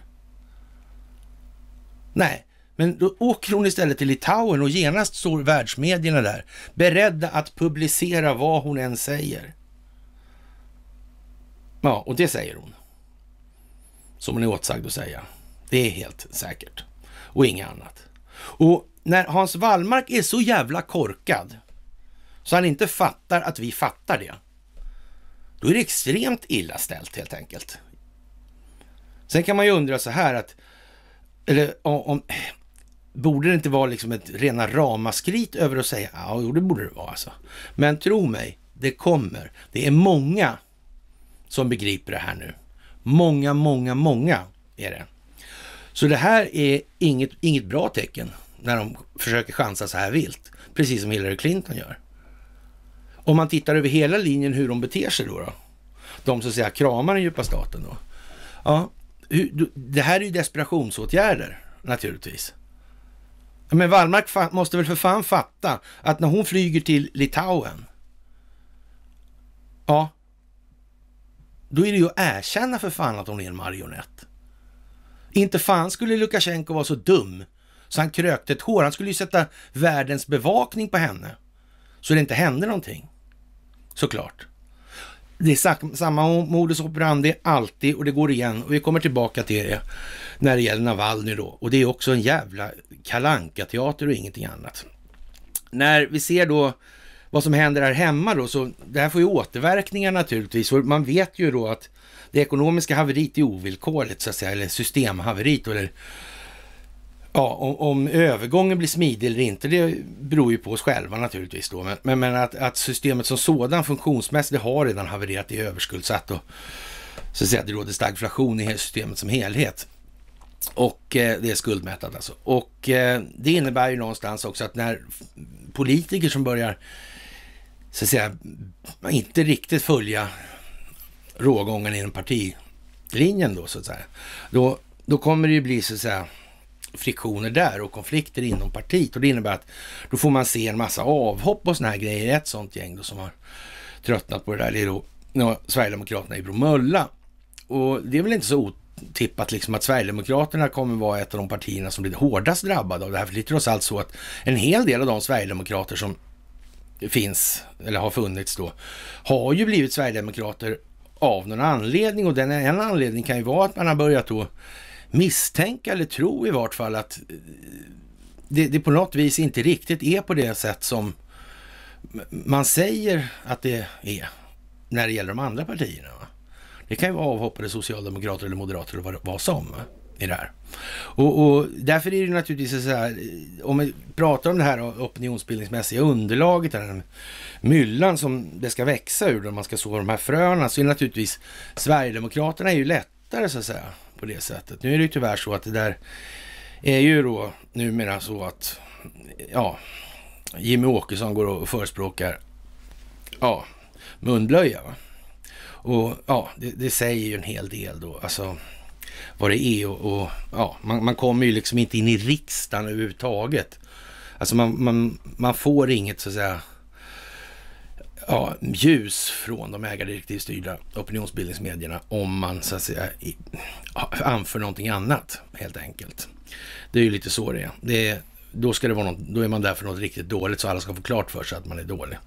S1: Nej, men då åker hon istället till Litauen och genast står världsmedierna där, beredda att publicera vad hon än säger. Ja, och det säger hon. Som hon är åtsagd att säga. Det är helt säkert. Och inget annat. Och när Hans Wallmark är så jävla korkad så han inte fattar att vi fattar det. Då är det extremt illa ställt helt enkelt. Sen kan man ju undra så här att, eller om, Borde det inte vara liksom ett rena ramaskrit över att säga ja, jo, det borde det vara alltså. Men tro mig, det kommer. Det är många som begriper det här nu. Många, många, många är det. Så det här är inget, inget bra tecken när de försöker chansa så här vilt, precis som Hillary Clinton gör. Om man tittar över hela linjen hur de beter sig då, då de som att kramar den djupa staten då. Ja, det här är ju desperationsåtgärder naturligtvis. Men Wallmark måste väl för fan fatta att när hon flyger till Litauen, ja, då är det ju att erkänna för fan att hon är en marionett. Inte fan skulle Lukasjenko vara så dum så han krökte ett hår. Han skulle ju sätta världens bevakning på henne så det inte hände någonting. Såklart. Det är samma modus operandi alltid och det går igen och vi kommer tillbaka till det när det gäller Navalny då. Och det är också en jävla kalanka teater och ingenting annat. När vi ser då vad som händer här hemma då, så det här får ju återverkningar naturligtvis. För man vet ju då att det ekonomiska haveriet är ovillkorligt så att säga, eller systemhaveriet eller Ja, om, om, övergången blir smidig eller inte, det beror ju på oss själva naturligtvis då. Men, men, men att, att, systemet som sådan funktionsmässigt, har redan havererat, det är överskuldsatt och så att säga, det råder stagflation i systemet som helhet. Och eh, det är skuldmättat alltså. Och eh, det innebär ju någonstans också att när politiker som börjar, så att säga, inte riktigt följa rågången inom partilinjen då så att säga, då, då kommer det ju bli så att säga friktioner där och konflikter inom partiet. Och det innebär att då får man se en massa avhopp och såna här grejer. Ett sånt gäng då som har tröttnat på det där, det är då ja, Sverigedemokraterna i Bromölla. Och det är väl inte så otippat liksom att Sverigedemokraterna kommer vara ett av de partierna som blir hårdast drabbade av det här. För det är trots allt så att en hel del av de Sverigedemokrater som finns, eller har funnits då, har ju blivit Sverigedemokrater av någon anledning och den en anledning kan ju vara att man har börjat då misstänka eller tro i vart fall att eh, det, det på något vis inte riktigt är på det sätt som man säger att det är när det gäller de andra partierna. Det kan ju vara avhoppade socialdemokrater eller moderater eller vad, som i det här. Och, och, därför är det naturligtvis så här, eh, om vi pratar om det här opinionsbildningsmässiga underlaget, den myllan som det ska växa ur, när man ska så de här fröna, så är det naturligtvis Sverigedemokraterna är ju lättare så att säga på det sättet. Nu är det ju tyvärr så att det där är ju då numera så att ja, Jimmy Åkesson går och förespråkar ja, munblöja. Va? Och ja, det, det, säger ju en hel del då, alltså vad det är och, och ja, man, man, kommer ju liksom inte in i riksdagen överhuvudtaget. Alltså man, man, man får inget så att säga ja, ljus från de ägardirektivstyrda opinionsbildningsmedierna om man så att säga anför någonting annat helt enkelt. Det är ju lite så det är. Det är då, ska det vara något, då är man där för något riktigt dåligt så alla ska få klart för sig att man är dålig.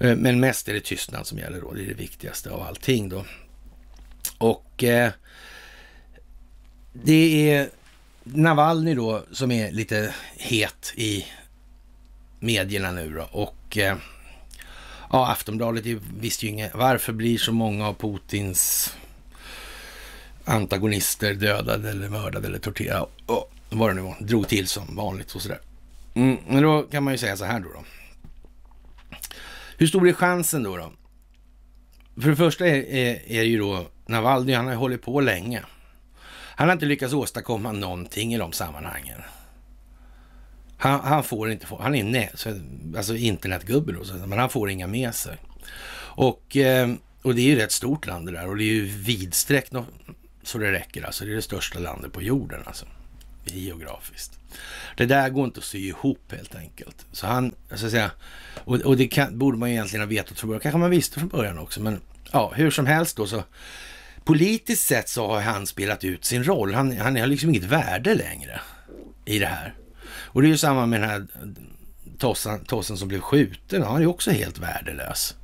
S1: Eh, men mest är det tystnad som gäller då. Det är det viktigaste av allting då. Och eh, det är Navalny då som är lite het i medierna nu då. Och eh, Ja, Aftonbladet visste ju inget. Varför blir så många av Putins antagonister dödade eller mördade eller torterade? Oh, vad det nu var. Drog till som vanligt och sådär. Mm, men då kan man ju säga så här då, då. Hur stor är chansen då? då? För det första är, är, är det ju då Navalny, han har hållit på länge. Han har inte lyckats åstadkomma någonting i de sammanhangen. Han, han får inte, han är nä, alltså internetgubbe då, men han får inga med sig. Och, eh, och det är ju rätt stort land det där och det är ju vidsträckt så det räcker alltså. Det är det största landet på jorden alltså, geografiskt. Det där går inte att sy ihop helt enkelt. Så han, så att säga, och, och det kan, borde man egentligen ha vetat från början, kanske man visste från början också, men ja, hur som helst då så politiskt sett så har han spelat ut sin roll. Han, han har liksom inget värde längre i det här. Och det är ju samma med den här tossan, tossan som blev skjuten. Han är ju också helt värdelös.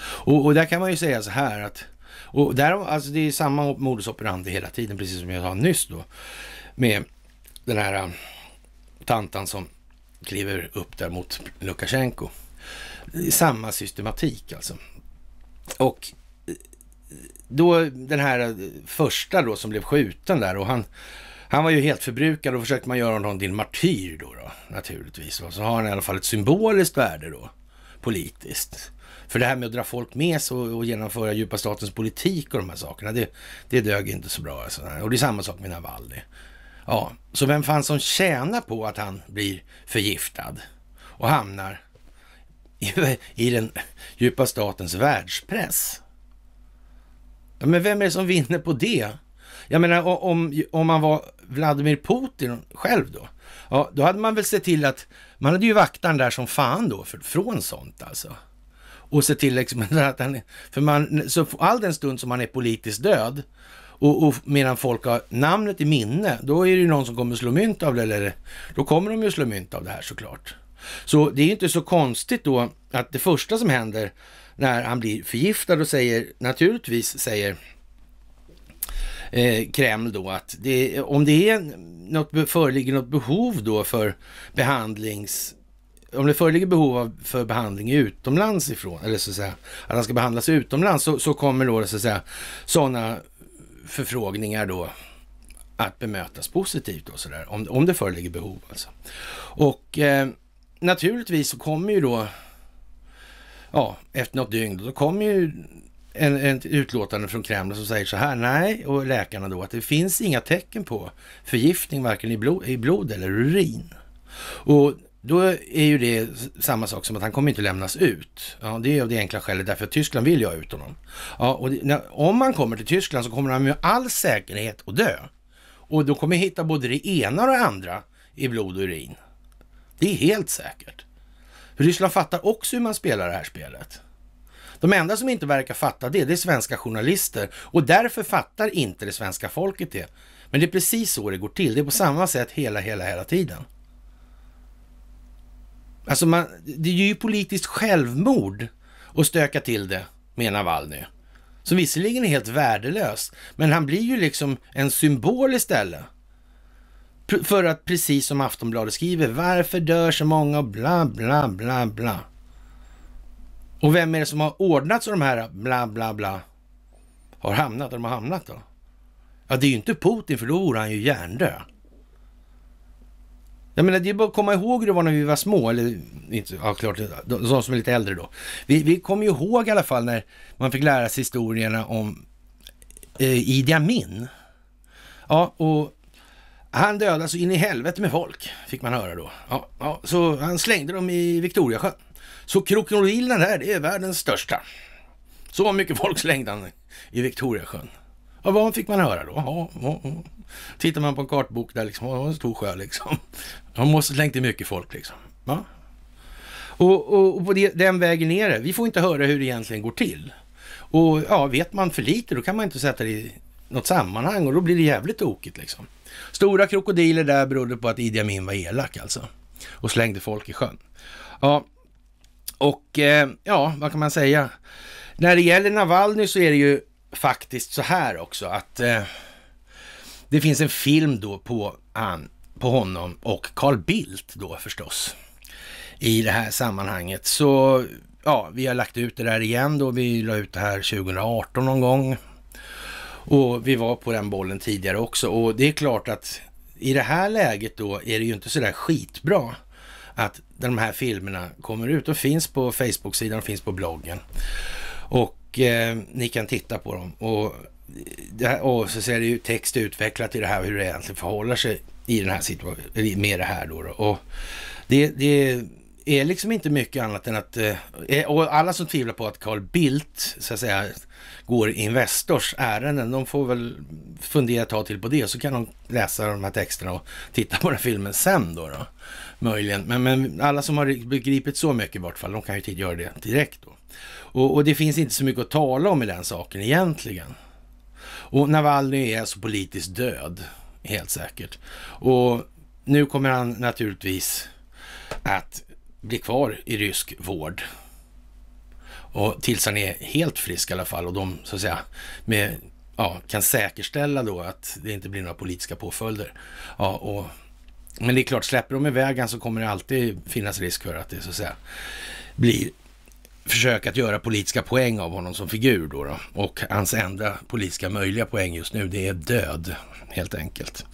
S1: Och, och där kan man ju säga så här att, och där, alltså det är samma modus operandi hela tiden, precis som jag sa nyss då, med den här äh, tantan som kliver upp där mot Lukasjenko. Samma systematik alltså. Och äh, då den här äh, första då som blev skjuten där och han han var ju helt förbrukad och försökte man göra honom till martyr då, då naturligtvis. Och så har han i alla fall ett symboliskt värde då, politiskt. För det här med att dra folk med sig och, genomföra djupa statens politik och de här sakerna, det, det dög inte så bra. Alltså. Och det är samma sak med Navalny. Ja, så vem fan som tjänar på att han blir förgiftad och hamnar i, i den djupa statens världspress? Ja, men vem är det som vinner på det? Jag menar om, om man var Vladimir Putin själv då? Ja, då hade man väl sett till att man hade ju vaktaren där som fan då för, från sånt alltså. Och sett till liksom att han, för man, så all den stund som han är politiskt död och, och, medan folk har namnet i minne, då är det ju någon som kommer slå mynt av det, eller då kommer de ju slå mynt av det här såklart. Så det är ju inte så konstigt då att det första som händer när han blir förgiftad och säger, naturligtvis säger eh, Kreml då att det, om det är något, föreligger något behov då för behandlings om det föreligger behov av, för behandling utomlands ifrån, eller så att säga, att han ska behandlas utomlands, så, så kommer då så att säga sådana förfrågningar då att bemötas positivt och sådär, om, om det föreligger behov alltså. Och eh, naturligtvis så kommer ju då, ja, efter något dygn, då kommer ju en, en utlåtande från Kreml som säger så här, nej, och läkarna då, att det finns inga tecken på förgiftning varken i blod, i blod eller urin. Och då är ju det samma sak som att han kommer inte lämnas ut. Ja, det är av det enkla skälet därför att Tyskland vill ju ha ut honom. Ja, och det, när, om han kommer till Tyskland så kommer han med all säkerhet att dö. Och då kommer jag hitta både det ena och det andra i blod och urin. Det är helt säkert. Ryssland fattar också hur man spelar det här spelet. De enda som inte verkar fatta det, det är svenska journalister och därför fattar inte det svenska folket det. Men det är precis så det går till. Det är på samma sätt hela, hela, hela tiden. Alltså man, det är ju politiskt självmord att stöka till det menar Navalny. Som visserligen är helt värdelös, men han blir ju liksom en symbol istället. För att precis som Aftonbladet skriver, varför dör så många och bla, bla, bla, bla. Och vem är det som har ordnat så de här bla bla bla har hamnat där de har hamnat då? Ja, det är ju inte Putin för då vore han ju hjärndöd. Jag menar, det är bara att komma ihåg hur det var när vi var små, eller inte, ja klart, de som är lite äldre då. Vi, vi kommer ju ihåg i alla fall när man fick lära sig historierna om eh, Idi Amin. Ja, och han dödade så in i helvete med folk, fick man höra då. Ja, ja, så han slängde dem i Victoriasjön. Så krokodilerna där, det är världens största. Så mycket folk slängde han i Victoriasjön. Ja, vad fick man höra då? Ja, Tittar man på en kartbok där, liksom, var en stor sjö liksom. De måste slängt i mycket folk liksom. Ja. Och, och, och, på den vägen är det. Vi får inte höra hur det egentligen går till. Och ja, vet man för lite då kan man inte sätta det i något sammanhang och då blir det jävligt tokigt liksom. Stora krokodiler där berodde på att Idi Amin var elak alltså och slängde folk i sjön. Ja, och eh, ja, vad kan man säga? När det gäller Navalny så är det ju faktiskt så här också att eh, det finns en film då på, han, på honom och Carl Bildt då förstås i det här sammanhanget. Så ja, vi har lagt ut det där igen då. Vi la ut det här 2018 någon gång och vi var på den bollen tidigare också och det är klart att i det här läget då är det ju inte sådär skitbra att där de här filmerna kommer ut. De finns på Facebook-sidan, de finns på bloggen. Och eh, ni kan titta på dem. Och, här, och, så ser det ju text utvecklat i det här hur det egentligen förhåller sig i den här situationen, med det här då. då. Och det, det är liksom inte mycket annat än att, eh, eh, och alla som tvivlar på att Carl Bildt, så att säga, går Investors ärenden, de får väl fundera ett tag till på det, så kan de läsa de här texterna och titta på den här filmen sen då. då. Möjligen, men, men alla som har begripit så mycket i vart fall, de kan ju göra det direkt då. Och, och det finns inte så mycket att tala om i den saken egentligen. Och Navalny är alltså politiskt död, helt säkert. Och nu kommer han naturligtvis att blir kvar i rysk vård. Och tills han är helt frisk i alla fall och de så att säga med, ja, kan säkerställa då att det inte blir några politiska påföljder. Ja, och, men det är klart, släpper de iväg han så kommer det alltid finnas risk för att det så att säga blir försök att göra politiska poäng av honom som figur då, då, Och hans enda politiska möjliga poäng just nu, det är död helt enkelt.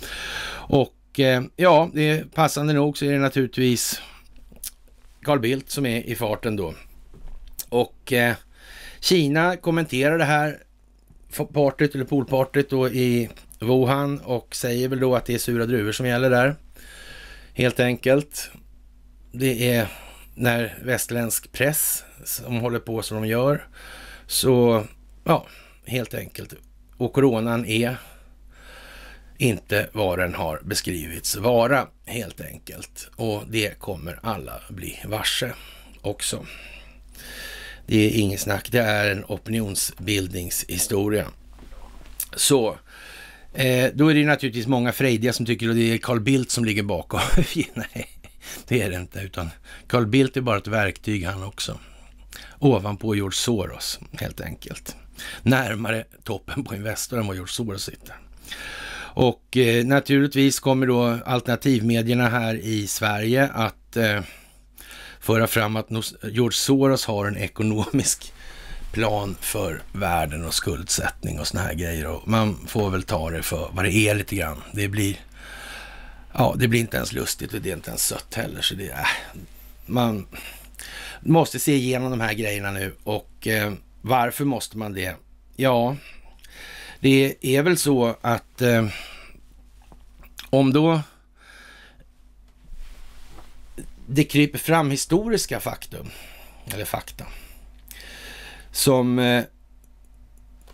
S1: Och eh, ja, det är passande nog så är det naturligtvis Carl Bildt som är i farten då. Och eh, Kina kommenterar det här partyt eller poolpartyt då i Wuhan och säger väl då att det är sura druvor som gäller där. Helt enkelt. Det är när västerländsk press som håller på som de gör. Så ja, helt enkelt. Och coronan är inte vad den har beskrivits vara helt enkelt. Och det kommer alla bli varse också. Det är inget snack, det är en opinionsbildningshistoria. Så eh, då är det naturligtvis många frejdiga som tycker att det är Carl Bildt som ligger bakom. Nej, det är det inte, utan Carl Bildt är bara ett verktyg han också. Ovanpå George Soros helt enkelt. Närmare toppen på Investor än vad George Soros sitter. Och eh, naturligtvis kommer då alternativmedierna här i Sverige att eh, föra fram att George Soros har en ekonomisk plan för världen och skuldsättning och såna här grejer. Och man får väl ta det för vad det är lite grann. Det blir, ja, det blir inte ens lustigt och det är inte ens sött heller. Så det, äh, man måste se igenom de här grejerna nu och eh, varför måste man det? Ja, det är väl så att eh, om då det kryper fram historiska faktum, eller fakta, som eh,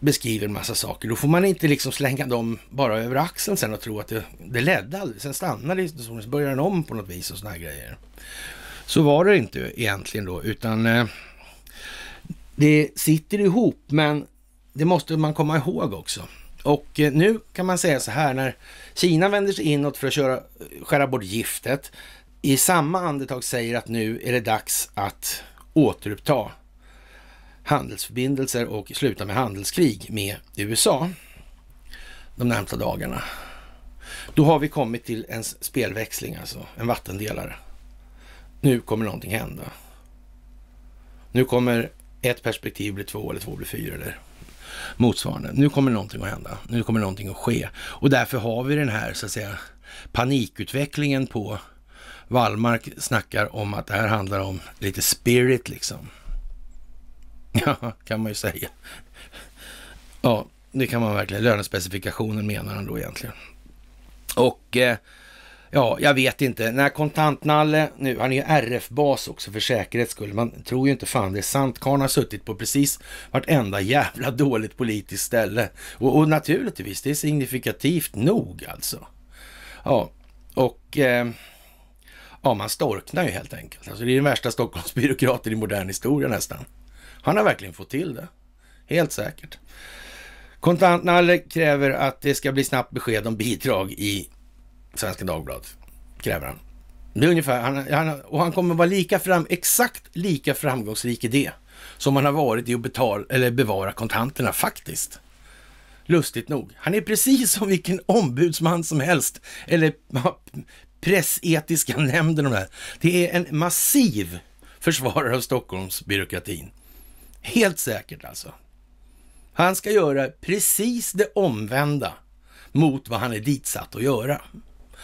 S1: beskriver en massa saker. Då får man inte liksom slänga dem bara över axeln sen och tro att det, det ledde aldrig. Sen stannade historien, så började den om på något vis och sådana grejer. Så var det inte egentligen då, utan eh, det sitter ihop, men det måste man komma ihåg också. Och eh, nu kan man säga så här, när Kina vänder sig inåt för att köra, eh, skära bort giftet, i samma andetag säger att nu är det dags att återuppta handelsförbindelser och sluta med handelskrig med USA de närmsta dagarna. Då har vi kommit till en spelväxling alltså, en vattendelare. Nu kommer någonting hända. Nu kommer ett perspektiv bli två eller två blir fyra eller motsvarande. Nu kommer någonting att hända. Nu kommer någonting att ske. Och därför har vi den här så att säga panikutvecklingen på Wallmark snackar om att det här handlar om lite spirit liksom. Ja, kan man ju säga. Ja, det kan man verkligen. Lönespecifikationen menar han då egentligen. Och eh, Ja, jag vet inte. När kontantnalle nu, han är ju RF-bas också för säkerhets skull. Man tror ju inte fan det är sant. Karln har suttit på precis vartenda jävla dåligt politiskt ställe. Och, och naturligtvis, det är signifikativt nog alltså. Ja, och... Eh, ja, man storknar ju helt enkelt. Alltså, det är den värsta Stockholmsbyråkraten i modern historia nästan. Han har verkligen fått till det. Helt säkert. Kontantnalle kräver att det ska bli snabbt besked om bidrag i Svenska Dagbladet, kräver han. Det är ungefär, han, han, och han kommer vara lika fram, exakt lika framgångsrik i det som han har varit i att betala, eller bevara kontanterna faktiskt. Lustigt nog. Han är precis som vilken ombudsman som helst, eller pressetiska nämnden och Det är en massiv försvarare av Stockholmsbyråkratin. Helt säkert alltså. Han ska göra precis det omvända mot vad han är ditsatt att göra.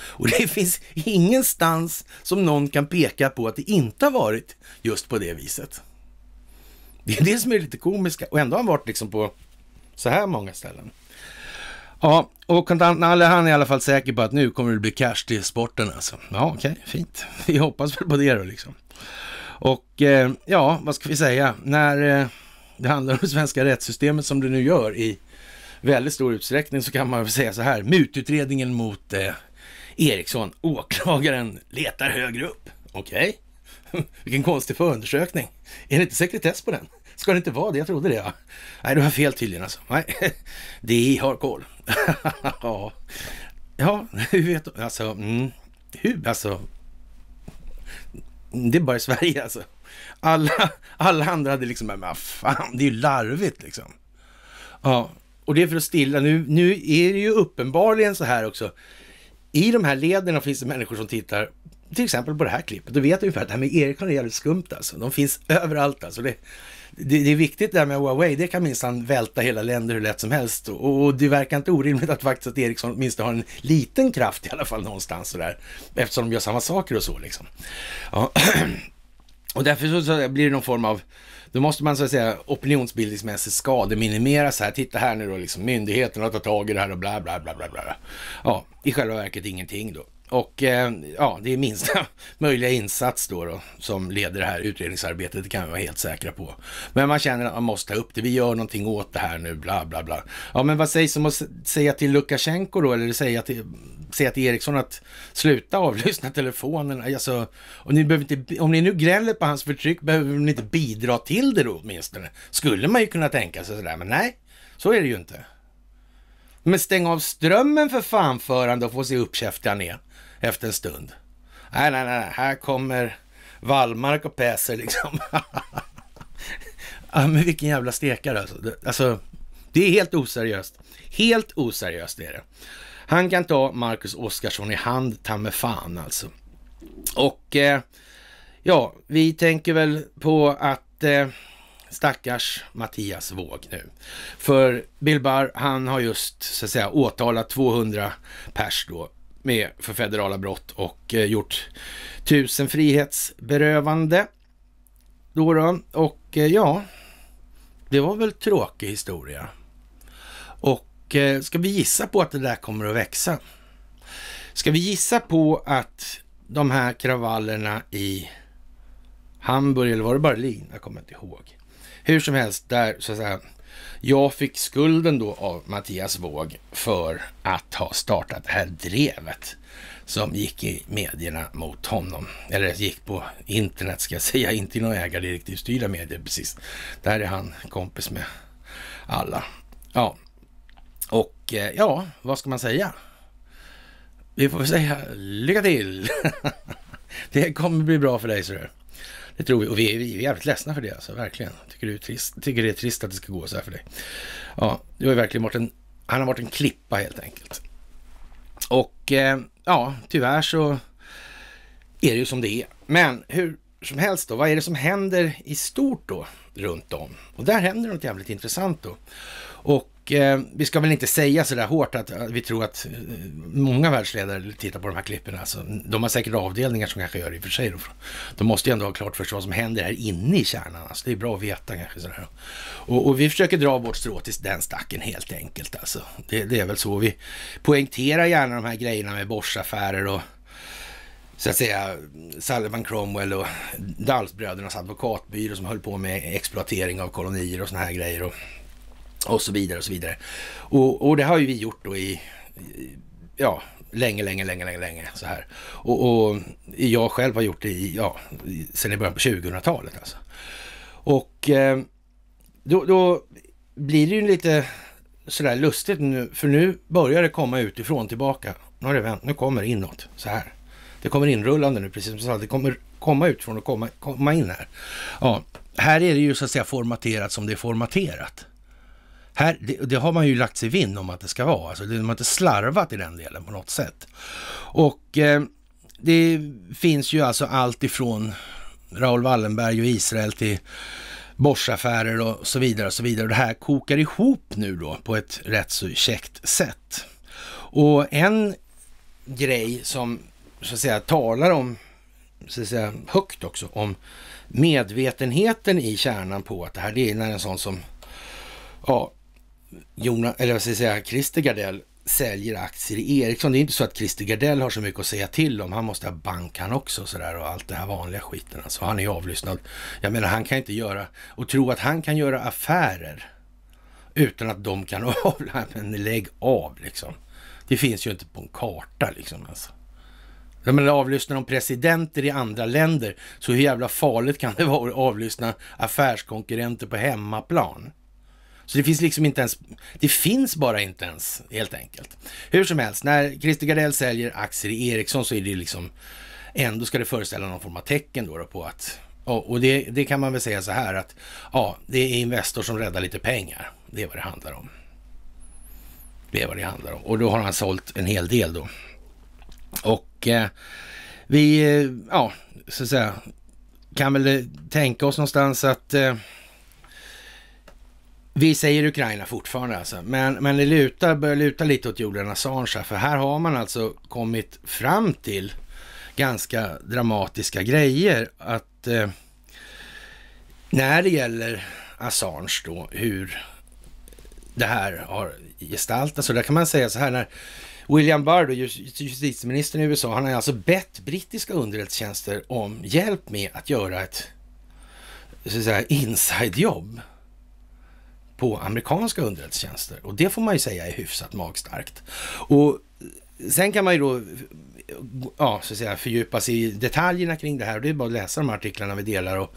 S1: Och det finns ingenstans som någon kan peka på att det inte har varit just på det viset. Det är det som är lite komiska och ändå har han varit liksom på så här många ställen. Ja, och Kontant-Nalle han är i alla fall säker på att nu kommer det bli cash till sporten alltså. Ja, okej, okay, fint. Vi hoppas väl på det då liksom. Och eh, ja, vad ska vi säga? När eh, det handlar om det svenska rättssystemet som det nu gör i väldigt stor utsträckning så kan man väl säga så här. Mututredningen mot eh, Eriksson, åklagaren letar högre upp. Okej, okay. vilken konstig förundersökning. Är det inte sekretess på den? Ska det inte vara det? Jag trodde det. Ja. Nej, du har fel tydligen alltså. Nej, de har koll. ja. ja, hur vet du? Alltså, mm. hur? Alltså, det är bara i Sverige alltså. Alla, alla andra hade liksom, men fan, det är ju larvigt liksom. Ja, och det är för att stilla. Nu, nu är det ju uppenbarligen så här också i de här lederna finns det människor som tittar till exempel på det här klippet. Då vet ungefär att det här med Ericsson är jävligt skumt alltså. De finns överallt alltså. Det, det, det är viktigt det här med Huawei. Det kan minsann välta hela länder hur lätt som helst. Och, det verkar inte orimligt att faktiskt att Ericsson åtminstone har en liten kraft i alla fall någonstans sådär. Eftersom de gör samma saker och så liksom. Ja. Och därför så blir det någon form av då måste man så att säga opinionsbildningsmässigt skademinimera så här. Titta här nu då, liksom, myndigheterna tar tag i det här och bla bla bla bla bla. Ja, i själva verket ingenting då. Och eh, ja, det är minsta möjliga insats då, då, som leder det här utredningsarbetet, det kan vi vara helt säkra på. Men man känner att man måste ta upp det, vi gör någonting åt det här nu, bla bla bla. Ja, men vad sägs om att säga till Lukasjenko då, eller säga till, säga till Eriksson att sluta avlyssna telefonen? Alltså, om ni, behöver inte, om ni nu gräller på hans förtryck, behöver ni inte bidra till det då åtminstone? Skulle man ju kunna tänka sig sådär, men nej, så är det ju inte. Men stäng av strömmen för fanförande och få se uppkäftiga ner efter en stund. Nej, nej, nej, här kommer Wallmark och Päser liksom. ja, men vilken jävla stekare alltså. alltså. Det är helt oseriöst. Helt oseriöst är det. Han kan ta Marcus Oskarsson i hand, ta med fan alltså. Och eh, ja, vi tänker väl på att eh, stackars Mattias Våg nu. För Bilbar, han har just så att säga åtalat 200 pers då med för federala brott och eh, gjort tusen frihetsberövande. Då, då Och eh, ja, det var väl tråkig historia. Och eh, ska vi gissa på att det där kommer att växa? Ska vi gissa på att de här kravallerna i Hamburg, eller var det Berlin? Jag kommer inte ihåg. Hur som helst, där så att säga jag fick skulden då av Mattias Våg för att ha startat det här drevet som gick i medierna mot honom. Eller gick på internet ska jag säga, inte i några ägardirektivstyrda medier precis. Där är han kompis med alla. Ja, och eh, ja, vad ska man säga? Vi får väl säga lycka till! Det kommer bli bra för dig, ser du. Det tror vi och vi är, vi är jävligt ledsna för det alltså, verkligen. Tycker, du trist, tycker det är trist att det ska gå så här för dig. Ja, du har ju verkligen varit en, han har varit en klippa helt enkelt. Och eh, ja, tyvärr så är det ju som det är. Men hur som helst då, vad är det som händer i stort då runt om? Och där händer något jävligt intressant då. Och eh, vi ska väl inte säga så där hårt att eh, vi tror att eh, många världsledare tittar på de här klippen. Alltså, de har säkert avdelningar som kanske gör det i och för sig. Då. De måste ju ändå ha klart för sig vad som händer här inne i kärnan. Alltså, det är bra att veta kanske. Sådär. Och, och vi försöker dra vårt strå till den stacken helt enkelt. Alltså. Det, det, är väl så. Vi poängterar gärna de här grejerna med borsaffärer och så att säga Sullivan Cromwell och Dallsbrödernas advokatbyrå som höll på med exploatering av kolonier och sådana här grejer. Och, och så vidare och så vidare. Och, och det har ju vi gjort då i, ja, länge, länge, länge, länge, länge så här. Och, och jag själv har gjort det i, ja, sedan i början på 2000-talet alltså. Och eh, då, då, blir det ju lite sådär lustigt nu, för nu börjar det komma utifrån tillbaka. Nu har det vänt, nu kommer det inåt så här. Det kommer inrullande nu, precis som jag sa, det kommer komma utifrån och komma, komma in här. Ja, här är det ju så att säga formaterat som det är formaterat. Här, det, det, har man ju lagt sig vinn om att det ska vara. Alltså, de har inte slarvat i den delen på något sätt. Och eh, det finns ju alltså allt ifrån Raoul Wallenberg och Israel till borsaffärer och så vidare och så vidare. det här kokar ihop nu då på ett rätt så käckt sätt. Och en grej som så att säga talar om, så att säga högt också, om medvetenheten i kärnan på att det här, det är när en sån som ja, Jonas, eller vad ska jag säga, Christer Gardell säljer aktier i Ericsson. Det är inte så att Christer Gardell har så mycket att säga till om. Han måste ha bank han också och sådär och allt det här vanliga skiten. Alltså, han är ju avlyssnad. Jag menar, han kan inte göra och tro att han kan göra affärer utan att de kan avla. Men lägg av liksom. Det finns ju inte på en karta liksom. Alltså. Jag menar, avlyssnar de presidenter i andra länder så hur jävla farligt kan det vara att avlyssna affärskonkurrenter på hemmaplan? Så det finns liksom inte ens, det finns bara inte ens helt enkelt. Hur som helst, när Christer Gardell säljer aktier i Ericsson så är det liksom, ändå ska det föreställa någon form av tecken då, då på att och det, det, kan man väl säga så här att ja, det är Investor som räddar lite pengar. Det är vad det handlar om. Det är vad det handlar om. Och då har han sålt en hel del då. Och eh, vi, eh, ja, så att säga, kan väl tänka oss någonstans att eh, vi säger Ukraina fortfarande alltså, men, men det lutar, börjar luta lite åt Julian Assange för här har man alltså kommit fram till ganska dramatiska grejer. Att eh, när det gäller Assange då, hur det här har gestaltats. Så där kan man säga så här när William Barr, justitieministern i USA, han har alltså bett brittiska underrättelsetjänster om hjälp med att göra ett så att säga, insidejobb på amerikanska underrättelsetjänster. Och det får man ju säga är hyfsat magstarkt. Och sen kan man ju då ja, så att säga, fördjupa sig i detaljerna kring det här. Och det är bara att läsa de här artiklarna vi delar och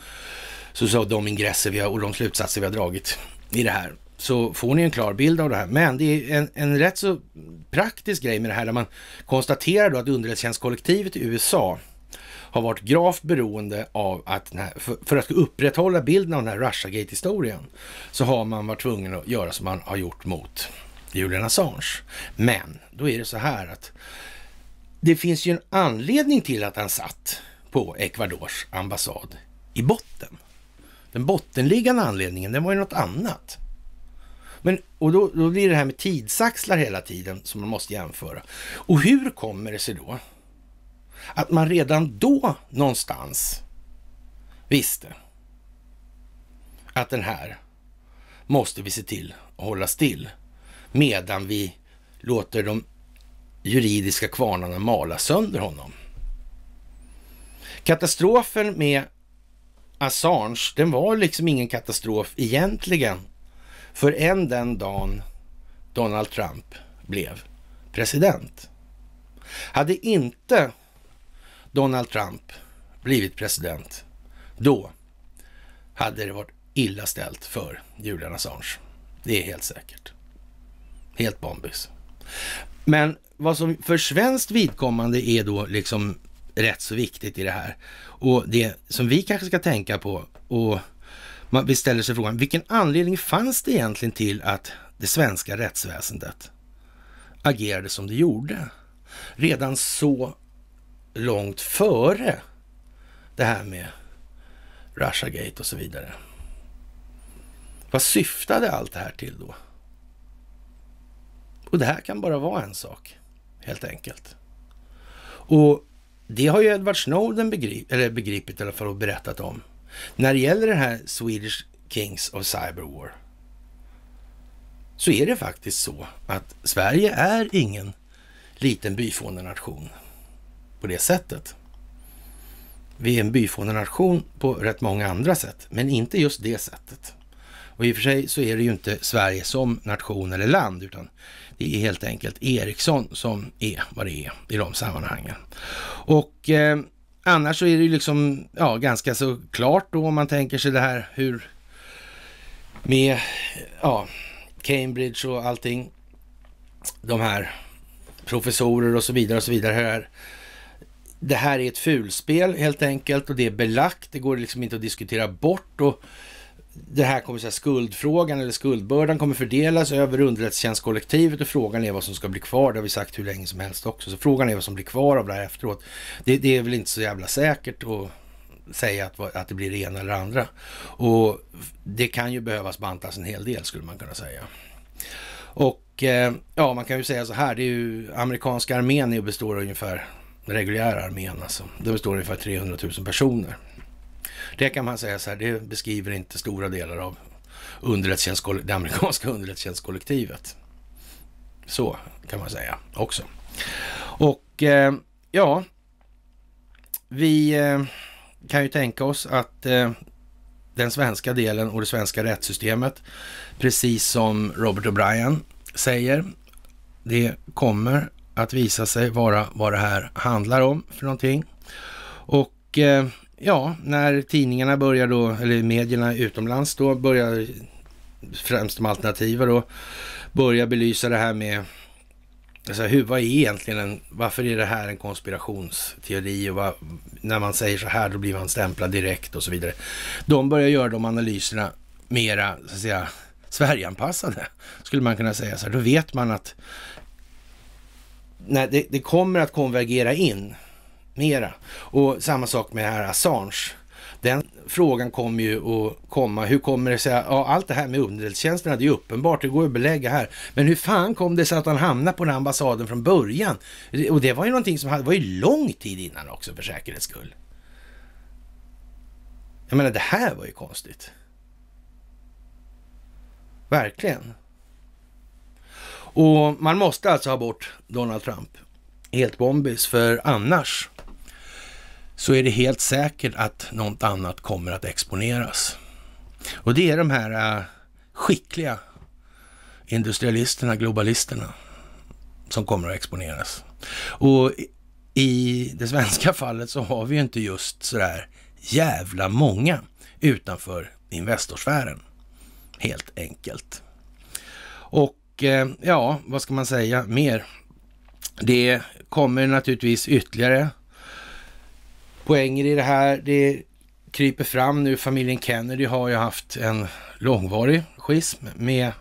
S1: så, så de ingresser vi har och de slutsatser vi har dragit i det här. Så får ni en klar bild av det här. Men det är en, en rätt så praktisk grej med det här där man konstaterar då att underrättelsetjänstkollektivet i USA har varit gravt beroende av att här, för, för, att upprätthålla bilden av den här Russiagate-historien så har man varit tvungen att göra som man har gjort mot Julian Assange. Men då är det så här att det finns ju en anledning till att han satt på Ecuadors ambassad i botten. Den bottenliggande anledningen, den var ju något annat. Men, och då, då blir det här med tidsaxlar hela tiden som man måste jämföra. Och hur kommer det sig då att man redan då någonstans visste att den här måste vi se till att hålla still medan vi låter de juridiska kvarnarna mala sönder honom. Katastrofen med Assange, den var liksom ingen katastrof egentligen förrän den dagen Donald Trump blev president. Hade inte Donald Trump blivit president, då hade det varit illa ställt för Julian Assange. Det är helt säkert. Helt bombis. Men vad som för svenskt vidkommande är då liksom rätt så viktigt i det här och det som vi kanske ska tänka på och man, vi ställer sig frågan, vilken anledning fanns det egentligen till att det svenska rättsväsendet agerade som det gjorde? Redan så långt före det här med Russiagate och så vidare. Vad syftade allt det här till då? Och det här kan bara vara en sak, helt enkelt. Och det har ju Edward Snowden begrip, eller begripit i alla fall och berättat om. När det gäller den här Swedish Kings of Cyberwar så är det faktiskt så att Sverige är ingen liten byfånenation. nation på det sättet. Vi är en byfånge-nation på rätt många andra sätt, men inte just det sättet. Och i och för sig så är det ju inte Sverige som nation eller land, utan det är helt enkelt Ericsson som är vad det är i de sammanhangen. Och eh, annars så är det ju liksom, ja, ganska så klart då om man tänker sig det här hur med, ja, Cambridge och allting, de här professorer och så vidare och så vidare här det här är ett fulspel helt enkelt och det är belagt. Det går liksom inte att diskutera bort. och det här kommer, så här, skuldfrågan eller skuldbördan kommer fördelas över underrättelsetjänstkollektivet och frågan är vad som ska bli kvar. Det har vi sagt hur länge som helst också. Så frågan är vad som blir kvar av det här efteråt. Det, det är väl inte så jävla säkert att säga att, att det blir det ena eller andra. Och det kan ju behövas bantas en hel del skulle man kunna säga. Och eh, ja, man kan ju säga så här, det är ju amerikanska armén består av ungefär den reguljära armén alltså. Det består av ungefär 300 000 personer. Det kan man säga så här, det beskriver inte stora delar av det amerikanska underrättelsetjänstkollektivet. Så kan man säga också. Och eh, ja, vi eh, kan ju tänka oss att eh, den svenska delen och det svenska rättssystemet, precis som Robert O'Brien säger, det kommer att visa sig vara vad det här handlar om för någonting. Och eh, ja, när tidningarna börjar då, eller medierna utomlands då, börjar främst de alternativa då, börjar belysa det här med Alltså, hur, vad är egentligen en, varför är det här en konspirationsteori? Och vad, när man säger så här, då blir man stämplad direkt och så vidare. De börjar göra de analyserna mera, så att säga, Sverigeanpassade, skulle man kunna säga. Så här, då vet man att nej, det, det, kommer att konvergera in mera. Och samma sak med här Assange. Den frågan kommer ju att komma. Hur kommer det sig? Ja, allt det här med underrättelsetjänsterna, det är ju uppenbart, det går att belägga här. Men hur fan kom det sig att han hamnade på den ambassaden från början? Och det var ju någonting som hade, var ju lång tid innan också för säkerhets skull. Jag menar, det här var ju konstigt. Verkligen. Och man måste alltså ha bort Donald Trump helt bombis, för annars så är det helt säkert att något annat kommer att exponeras. Och det är de här äh, skickliga industrialisterna, globalisterna, som kommer att exponeras. Och i det svenska fallet så har vi ju inte just sådär jävla många utanför Investorsfären, helt enkelt. Och Eh, ja, vad ska man säga mer? Det kommer naturligtvis ytterligare poänger i det här. Det kryper fram nu. Familjen Kennedy har ju haft en långvarig schism med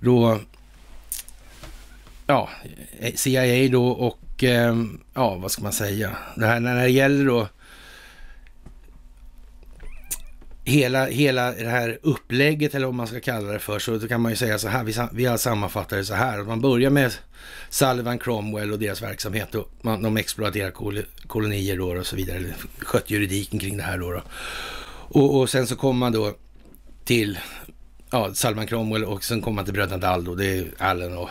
S1: då ja, eh, CIA då och eh, ja, vad ska man säga? Det här när det gäller då hela, hela det här upplägget, eller vad man ska kalla det för, så då kan man ju säga så här, vi, vi har sammanfattat det så här, att man börjar med Sullivan Cromwell och deras verksamhet, och man, de exploaterar kol, kolonier då och så vidare, skött juridiken kring det här då. då. Och, och, sen så kommer man då till ja, Salman Cromwell och sen kommer man till bröderna Dall då, det är Allen och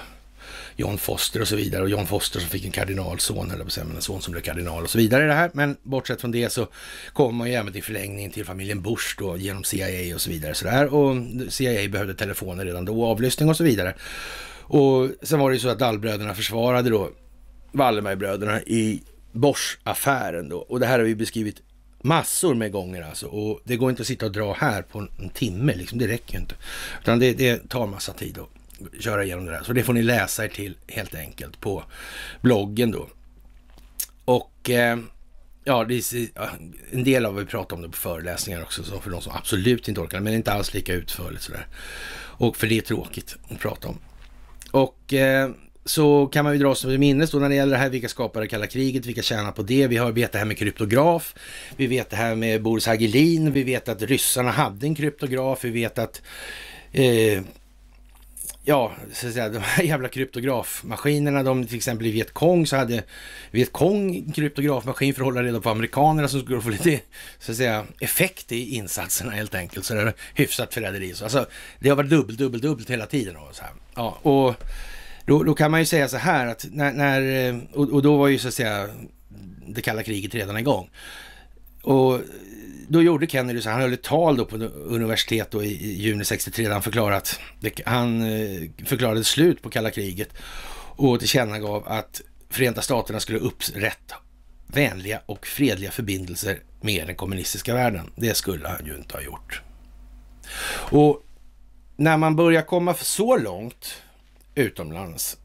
S1: John Foster och så vidare. Och John Foster som fick en kardinalson, eller på en son som blev kardinal och så vidare i det här. Men bortsett från det så kom man ju även till förlängningen till familjen Bush då genom CIA och så vidare. Så där. Och CIA behövde telefoner redan då, avlyssning och så vidare. Och sen var det ju så att Dallbröderna försvarade då Wallenbergbröderna i Bosch-affären då. Och det här har vi beskrivit massor med gånger alltså. Och det går inte att sitta och dra här på en timme, liksom. det räcker ju inte. Utan det, det tar massa tid. Då köra igenom det där. Så det får ni läsa er till helt enkelt på bloggen då. Och eh, ja, en del av vi pratar om det på föreläsningar också, så för de som absolut inte orkar, men inte alls lika utförligt sådär. Och för det är tråkigt att prata om. Och eh, så kan man ju dra sig till minnes då när det gäller det här, vilka skapade kalla kriget, vilka tjänar på det. Vi har vet det här med kryptograf, vi vet det här med Boris Hagelin, vi vet att ryssarna hade en kryptograf, vi vet att eh, ja, så att säga, de här jävla kryptografmaskinerna, de till exempel i Vietkong så hade Vietkong kryptografmaskin för att hålla reda på amerikanerna som skulle få lite, så att säga, effekt i insatserna helt enkelt. Så det var hyfsat förräderi. alltså, det har varit dubbelt, dubbelt, dubbelt hela tiden. Och så här. Ja, och då, då, kan man ju säga så här att när, när eh, och, och då var ju så att säga det kalla kriget redan igång. Och då gjorde Kennedy så här, han höll ett tal då på universitet då i, juni 63 där han förklarade han eh, förklarade slut på kalla kriget och tillkännagav att Förenta Staterna skulle upprätta vänliga och fredliga förbindelser med den kommunistiska världen. Det skulle han ju inte ha gjort. Och när man börjar komma så långt utomlands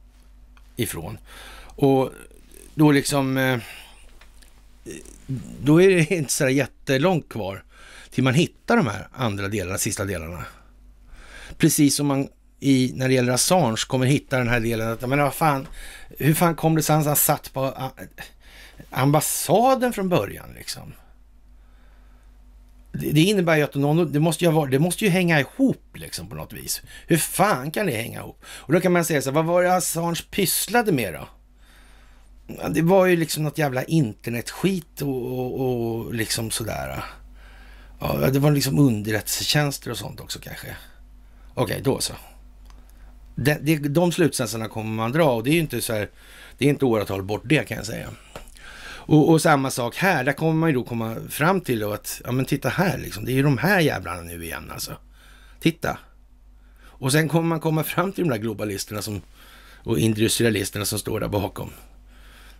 S1: ifrån och då liksom eh, då är det inte så jättelångt kvar till man hittar de här andra delarna, sista delarna. Precis som man i, när det gäller Assange kommer hitta den här delen att, men vad fan, hur fan kom det sig att han satt på ambassaden från början liksom? Det innebär ju att någon, det, måste ju det måste ju hänga ihop liksom på något vis. Hur fan kan det hänga ihop? Och då kan man säga så här, vad var det Assange pysslade med då? det var ju liksom något jävla internetskit och, och, och liksom sådär. Ja, det var liksom underrättelsetjänster och sånt också kanske. Okej, då så. De, de, de slutsatserna kommer man dra och det är ju inte så här, det är inte åratal bort det kan jag säga. Och, och, samma sak här, där kommer man ju då komma fram till då att, ja men titta här liksom, det är ju de här jävlarna nu igen alltså. Titta. Och sen kommer man komma fram till de där globalisterna som, och industrialisterna som står där bakom.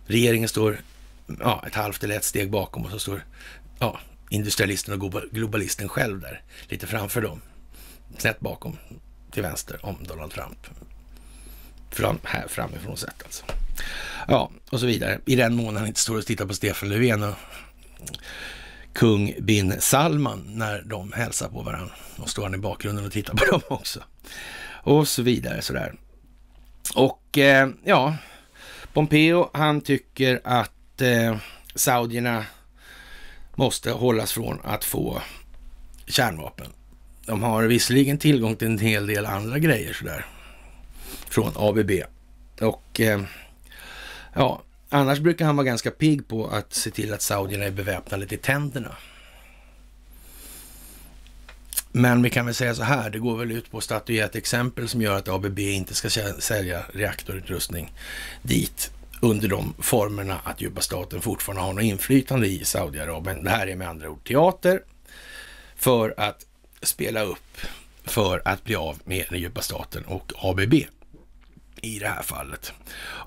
S1: Regeringen står ja, ett halvt eller ett steg bakom och så står ja, industrialisten och globalisten själv där, lite framför dem. Snett bakom, till vänster om Donald Trump. Fram, här något sätt alltså. Ja, och så vidare. I den mån han inte står och tittar på Stefan Löfven och kung bin Salman när de hälsar på varandra. Då står han i bakgrunden och tittar på dem också. Och så vidare sådär. Och eh, ja, Pompeo, han tycker att eh, saudierna måste hållas från att få kärnvapen. De har visserligen tillgång till en hel del andra grejer sådär från ABB. Och eh, ja, annars brukar han vara ganska pigg på att se till att saudierna är beväpnade till tänderna. Men vi kan väl säga så här, det går väl ut på att statuera ett exempel som gör att ABB inte ska sälja reaktorutrustning dit under de formerna att djupa staten fortfarande har något inflytande i Saudiarabien. Det här är med andra ord teater för att spela upp för att bli av med den djupa staten och ABB i det här fallet.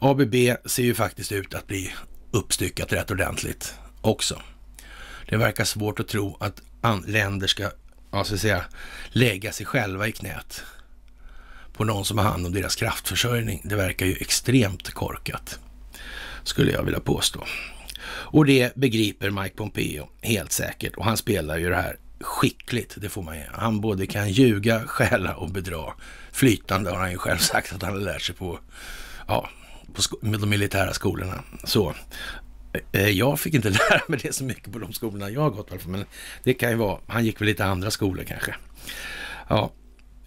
S1: ABB ser ju faktiskt ut att bli uppstyckat rätt ordentligt också. Det verkar svårt att tro att länder ska ja, så att säga, lägga sig själva i knät på någon som har hand om deras kraftförsörjning. Det verkar ju extremt korkat, skulle jag vilja påstå. Och det begriper Mike Pompeo helt säkert och han spelar ju det här skickligt, det får man ge. Han både kan ljuga, stjäla och bedra. Flytande har han ju själv sagt att han har lärt sig på, ja, på de militära skolorna. Så Eh, eh, jag fick inte lära mig det så mycket på de skolorna jag har gått, men det kan ju vara, han gick väl lite andra skolor kanske. Ja,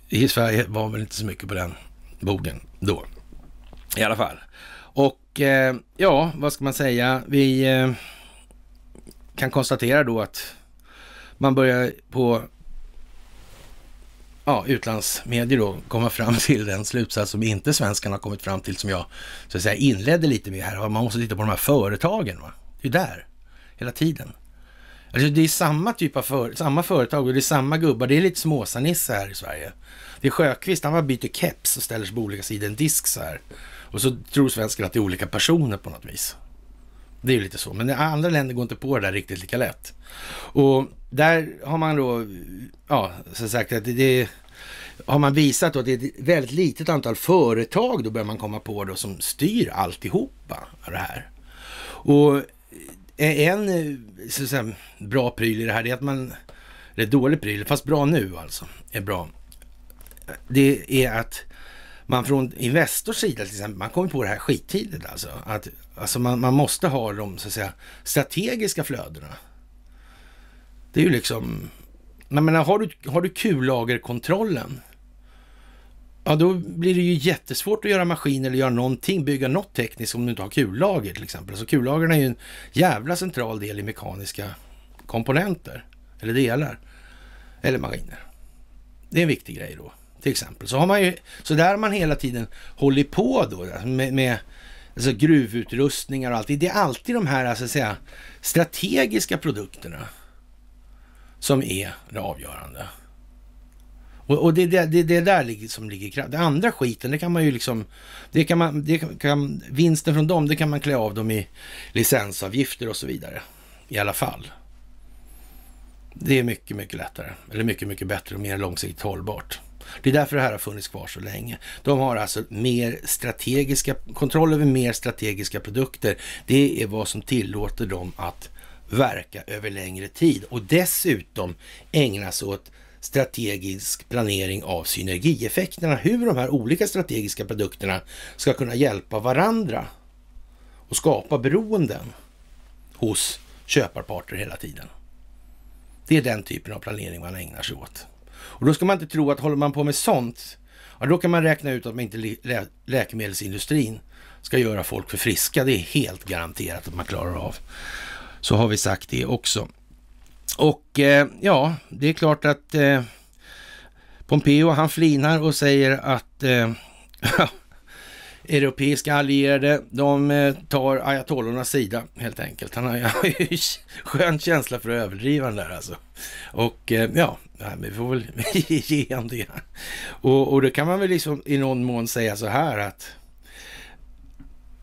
S1: i Sverige var väl inte så mycket på den bogen då, i alla fall. Och eh, ja, vad ska man säga? Vi kan konstatera då att man börjar på ja, utlandsmedier då komma fram till den slutsats som inte svenskarna har kommit fram till som jag så att säga, inledde lite med här. Man måste titta på de här företagen. Va? Det är där, hela tiden. Alltså, det är samma typ av för, samma företag och det är samma gubbar. Det är lite småsanisse här i Sverige. Det är Sjöqvist, han bara byter keps och ställer sig på olika sidor en disk så här. Och så tror svenskar att det är olika personer på något vis. Det är ju lite så, men andra länder går inte på det där riktigt lika lätt. Och där har man då, ja, som sagt att det, det har man visat då att det är ett väldigt litet antal företag då börjar man komma på då som styr alltihopa det här. Och eh, en eh, så att säga, bra pryl i det här är att man, eller dålig pryl, fast bra nu alltså, är bra. Det är att man från Investors sida till exempel, man kommer på det här skittidigt alltså. Att, alltså man, man måste ha de så att säga, strategiska flödena det är ju liksom... Jag menar, har du, har du kullagerkontrollen, ja då blir det ju jättesvårt att göra maskiner eller göra någonting, bygga något tekniskt om du inte har kullager till exempel. Så kullagren är ju en jävla central del i mekaniska komponenter eller delar eller maskiner. Det är en viktig grej då, till exempel. Så, har man ju, så där har man hela tiden hållit på då med, med alltså gruvutrustningar och allt. Det är alltid de här så att säga, strategiska produkterna som är det avgörande. Och, och det, det, det, det där som ligger kraft. Det andra skiten, det kan man ju liksom... Det kan man, det kan, kan, vinsten från dem, det kan man klä av dem i licensavgifter och så vidare. I alla fall. Det är mycket, mycket lättare. Eller mycket, mycket bättre och mer långsiktigt hållbart. Det är därför det här har funnits kvar så länge. De har alltså mer strategiska, kontroll över mer strategiska produkter. Det är vad som tillåter dem att verka över längre tid och dessutom ägna sig åt strategisk planering av synergieffekterna, hur de här olika strategiska produkterna ska kunna hjälpa varandra och skapa beroenden hos köparparter hela tiden. Det är den typen av planering man ägnar sig åt. Och då ska man inte tro att håller man på med sånt, ja, då kan man räkna ut att man inte lä läkemedelsindustrin ska göra folk för friska. Det är helt garanterat att man klarar av. Så har vi sagt det också. Och eh, ja, det är klart att eh, Pompeo han flinar och säger att eh, europeiska allierade, de eh, tar ayatollornas sida helt enkelt. Han har ju skön känsla för att överdriva den där alltså. Och eh, ja, vi får väl ge honom det. Och, och då kan man väl liksom i någon mån säga så här att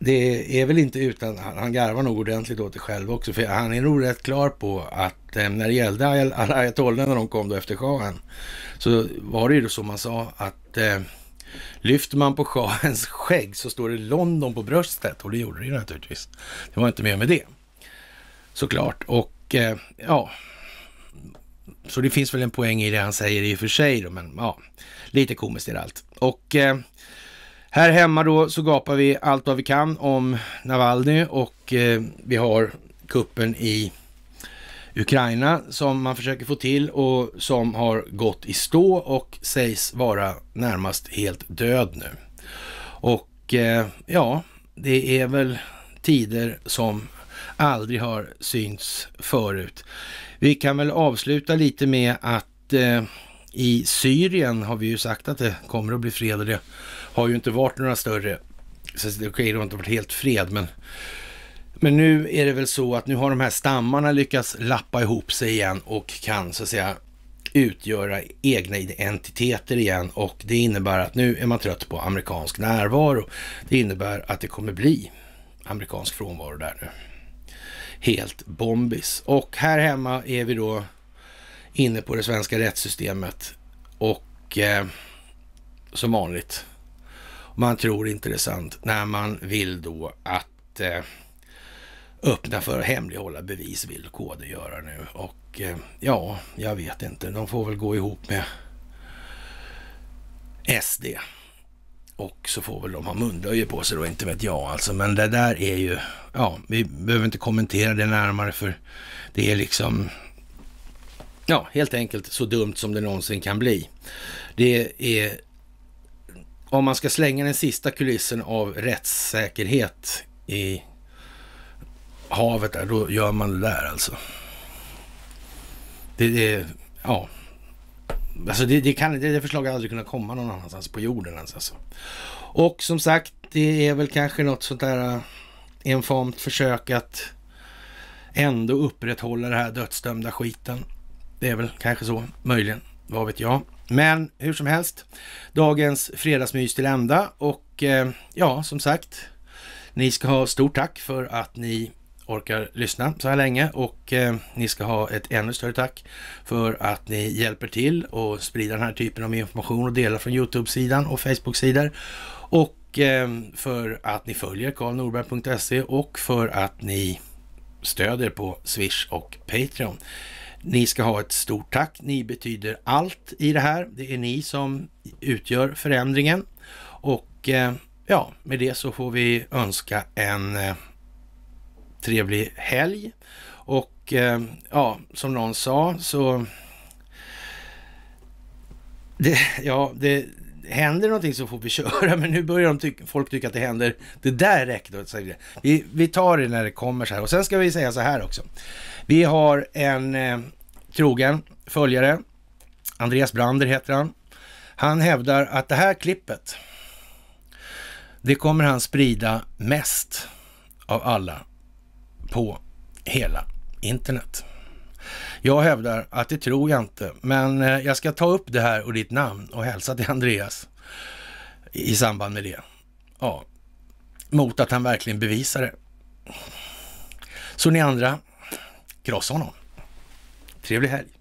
S1: det är väl inte utan, han garvar nog ordentligt åt det själv också, för han är nog rätt klar på att eh, när det gällde ayatollorna när de kom då efter shahen, så var det ju som man sa att eh, lyfter man på shahens skägg så står det London på bröstet och det gjorde det ju naturligtvis. Det var inte mer med det, såklart. Och eh, ja, så det finns väl en poäng i det han säger i och för sig då, men ja, lite komiskt är det allt. Och eh, här hemma då så gapar vi allt vad vi kan om Navalny och eh, vi har kuppen i Ukraina som man försöker få till och som har gått i stå och sägs vara närmast helt död nu. Och eh, ja, det är väl tider som aldrig har synts förut. Vi kan väl avsluta lite med att eh, i Syrien har vi ju sagt att det kommer att bli fred och det har ju inte varit några större, så det okay, har inte varit helt fred, men men nu är det väl så att nu har de här stammarna lyckats lappa ihop sig igen och kan så att säga utgöra egna identiteter igen och det innebär att nu är man trött på amerikansk närvaro. Det innebär att det kommer bli amerikansk frånvaro där nu. Helt bombis. Och här hemma är vi då inne på det svenska rättssystemet och eh, som vanligt man tror inte det är sant, när man vill då att eh, öppna för att hemlighålla bevis vill KD göra nu. Och eh, ja, jag vet inte. De får väl gå ihop med SD. Och så får väl de ha munblöjor på sig då, inte vet jag alltså. Men det där är ju, ja, vi behöver inte kommentera det närmare för det är liksom, ja, helt enkelt så dumt som det någonsin kan bli. Det är om man ska slänga den sista kulissen av rättssäkerhet i havet där, då gör man det där alltså. Det är, ja. Alltså det, det, kan, det, förslaget aldrig kunna komma någon annanstans på jorden ens alltså. Och som sagt, det är väl kanske något sånt där infamt äh, försök att ändå upprätthålla det här dödsdömda skiten. Det är väl kanske så, möjligen. Vad vet jag. Men hur som helst, dagens fredagsmys till ända och eh, ja, som sagt, ni ska ha stort tack för att ni orkar lyssna så här länge och eh, ni ska ha ett ännu större tack för att ni hjälper till och sprider den här typen av information och delar från Youtube-sidan och Facebook-sidor och eh, för att ni följer karlnorberg.se och för att ni stöder på Swish och Patreon. Ni ska ha ett stort tack. Ni betyder allt i det här. Det är ni som utgör förändringen. Och eh, ja, med det så får vi önska en eh, trevlig helg. Och eh, ja, som någon sa så... Det, ja, det, händer någonting så får vi köra, men nu börjar ty folk tycka att det händer. Det där räcker då. Vi, vi tar det när det kommer så här. Och sen ska vi säga så här också. Vi har en eh, trogen följare, Andreas Brander heter han. Han hävdar att det här klippet, det kommer han sprida mest av alla på hela internet. Jag hävdar att det tror jag inte, men eh, jag ska ta upp det här och ditt namn och hälsa till Andreas i samband med det. Ja, mot att han verkligen bevisar det. Så ni andra, krossa honom. Trevlig helg!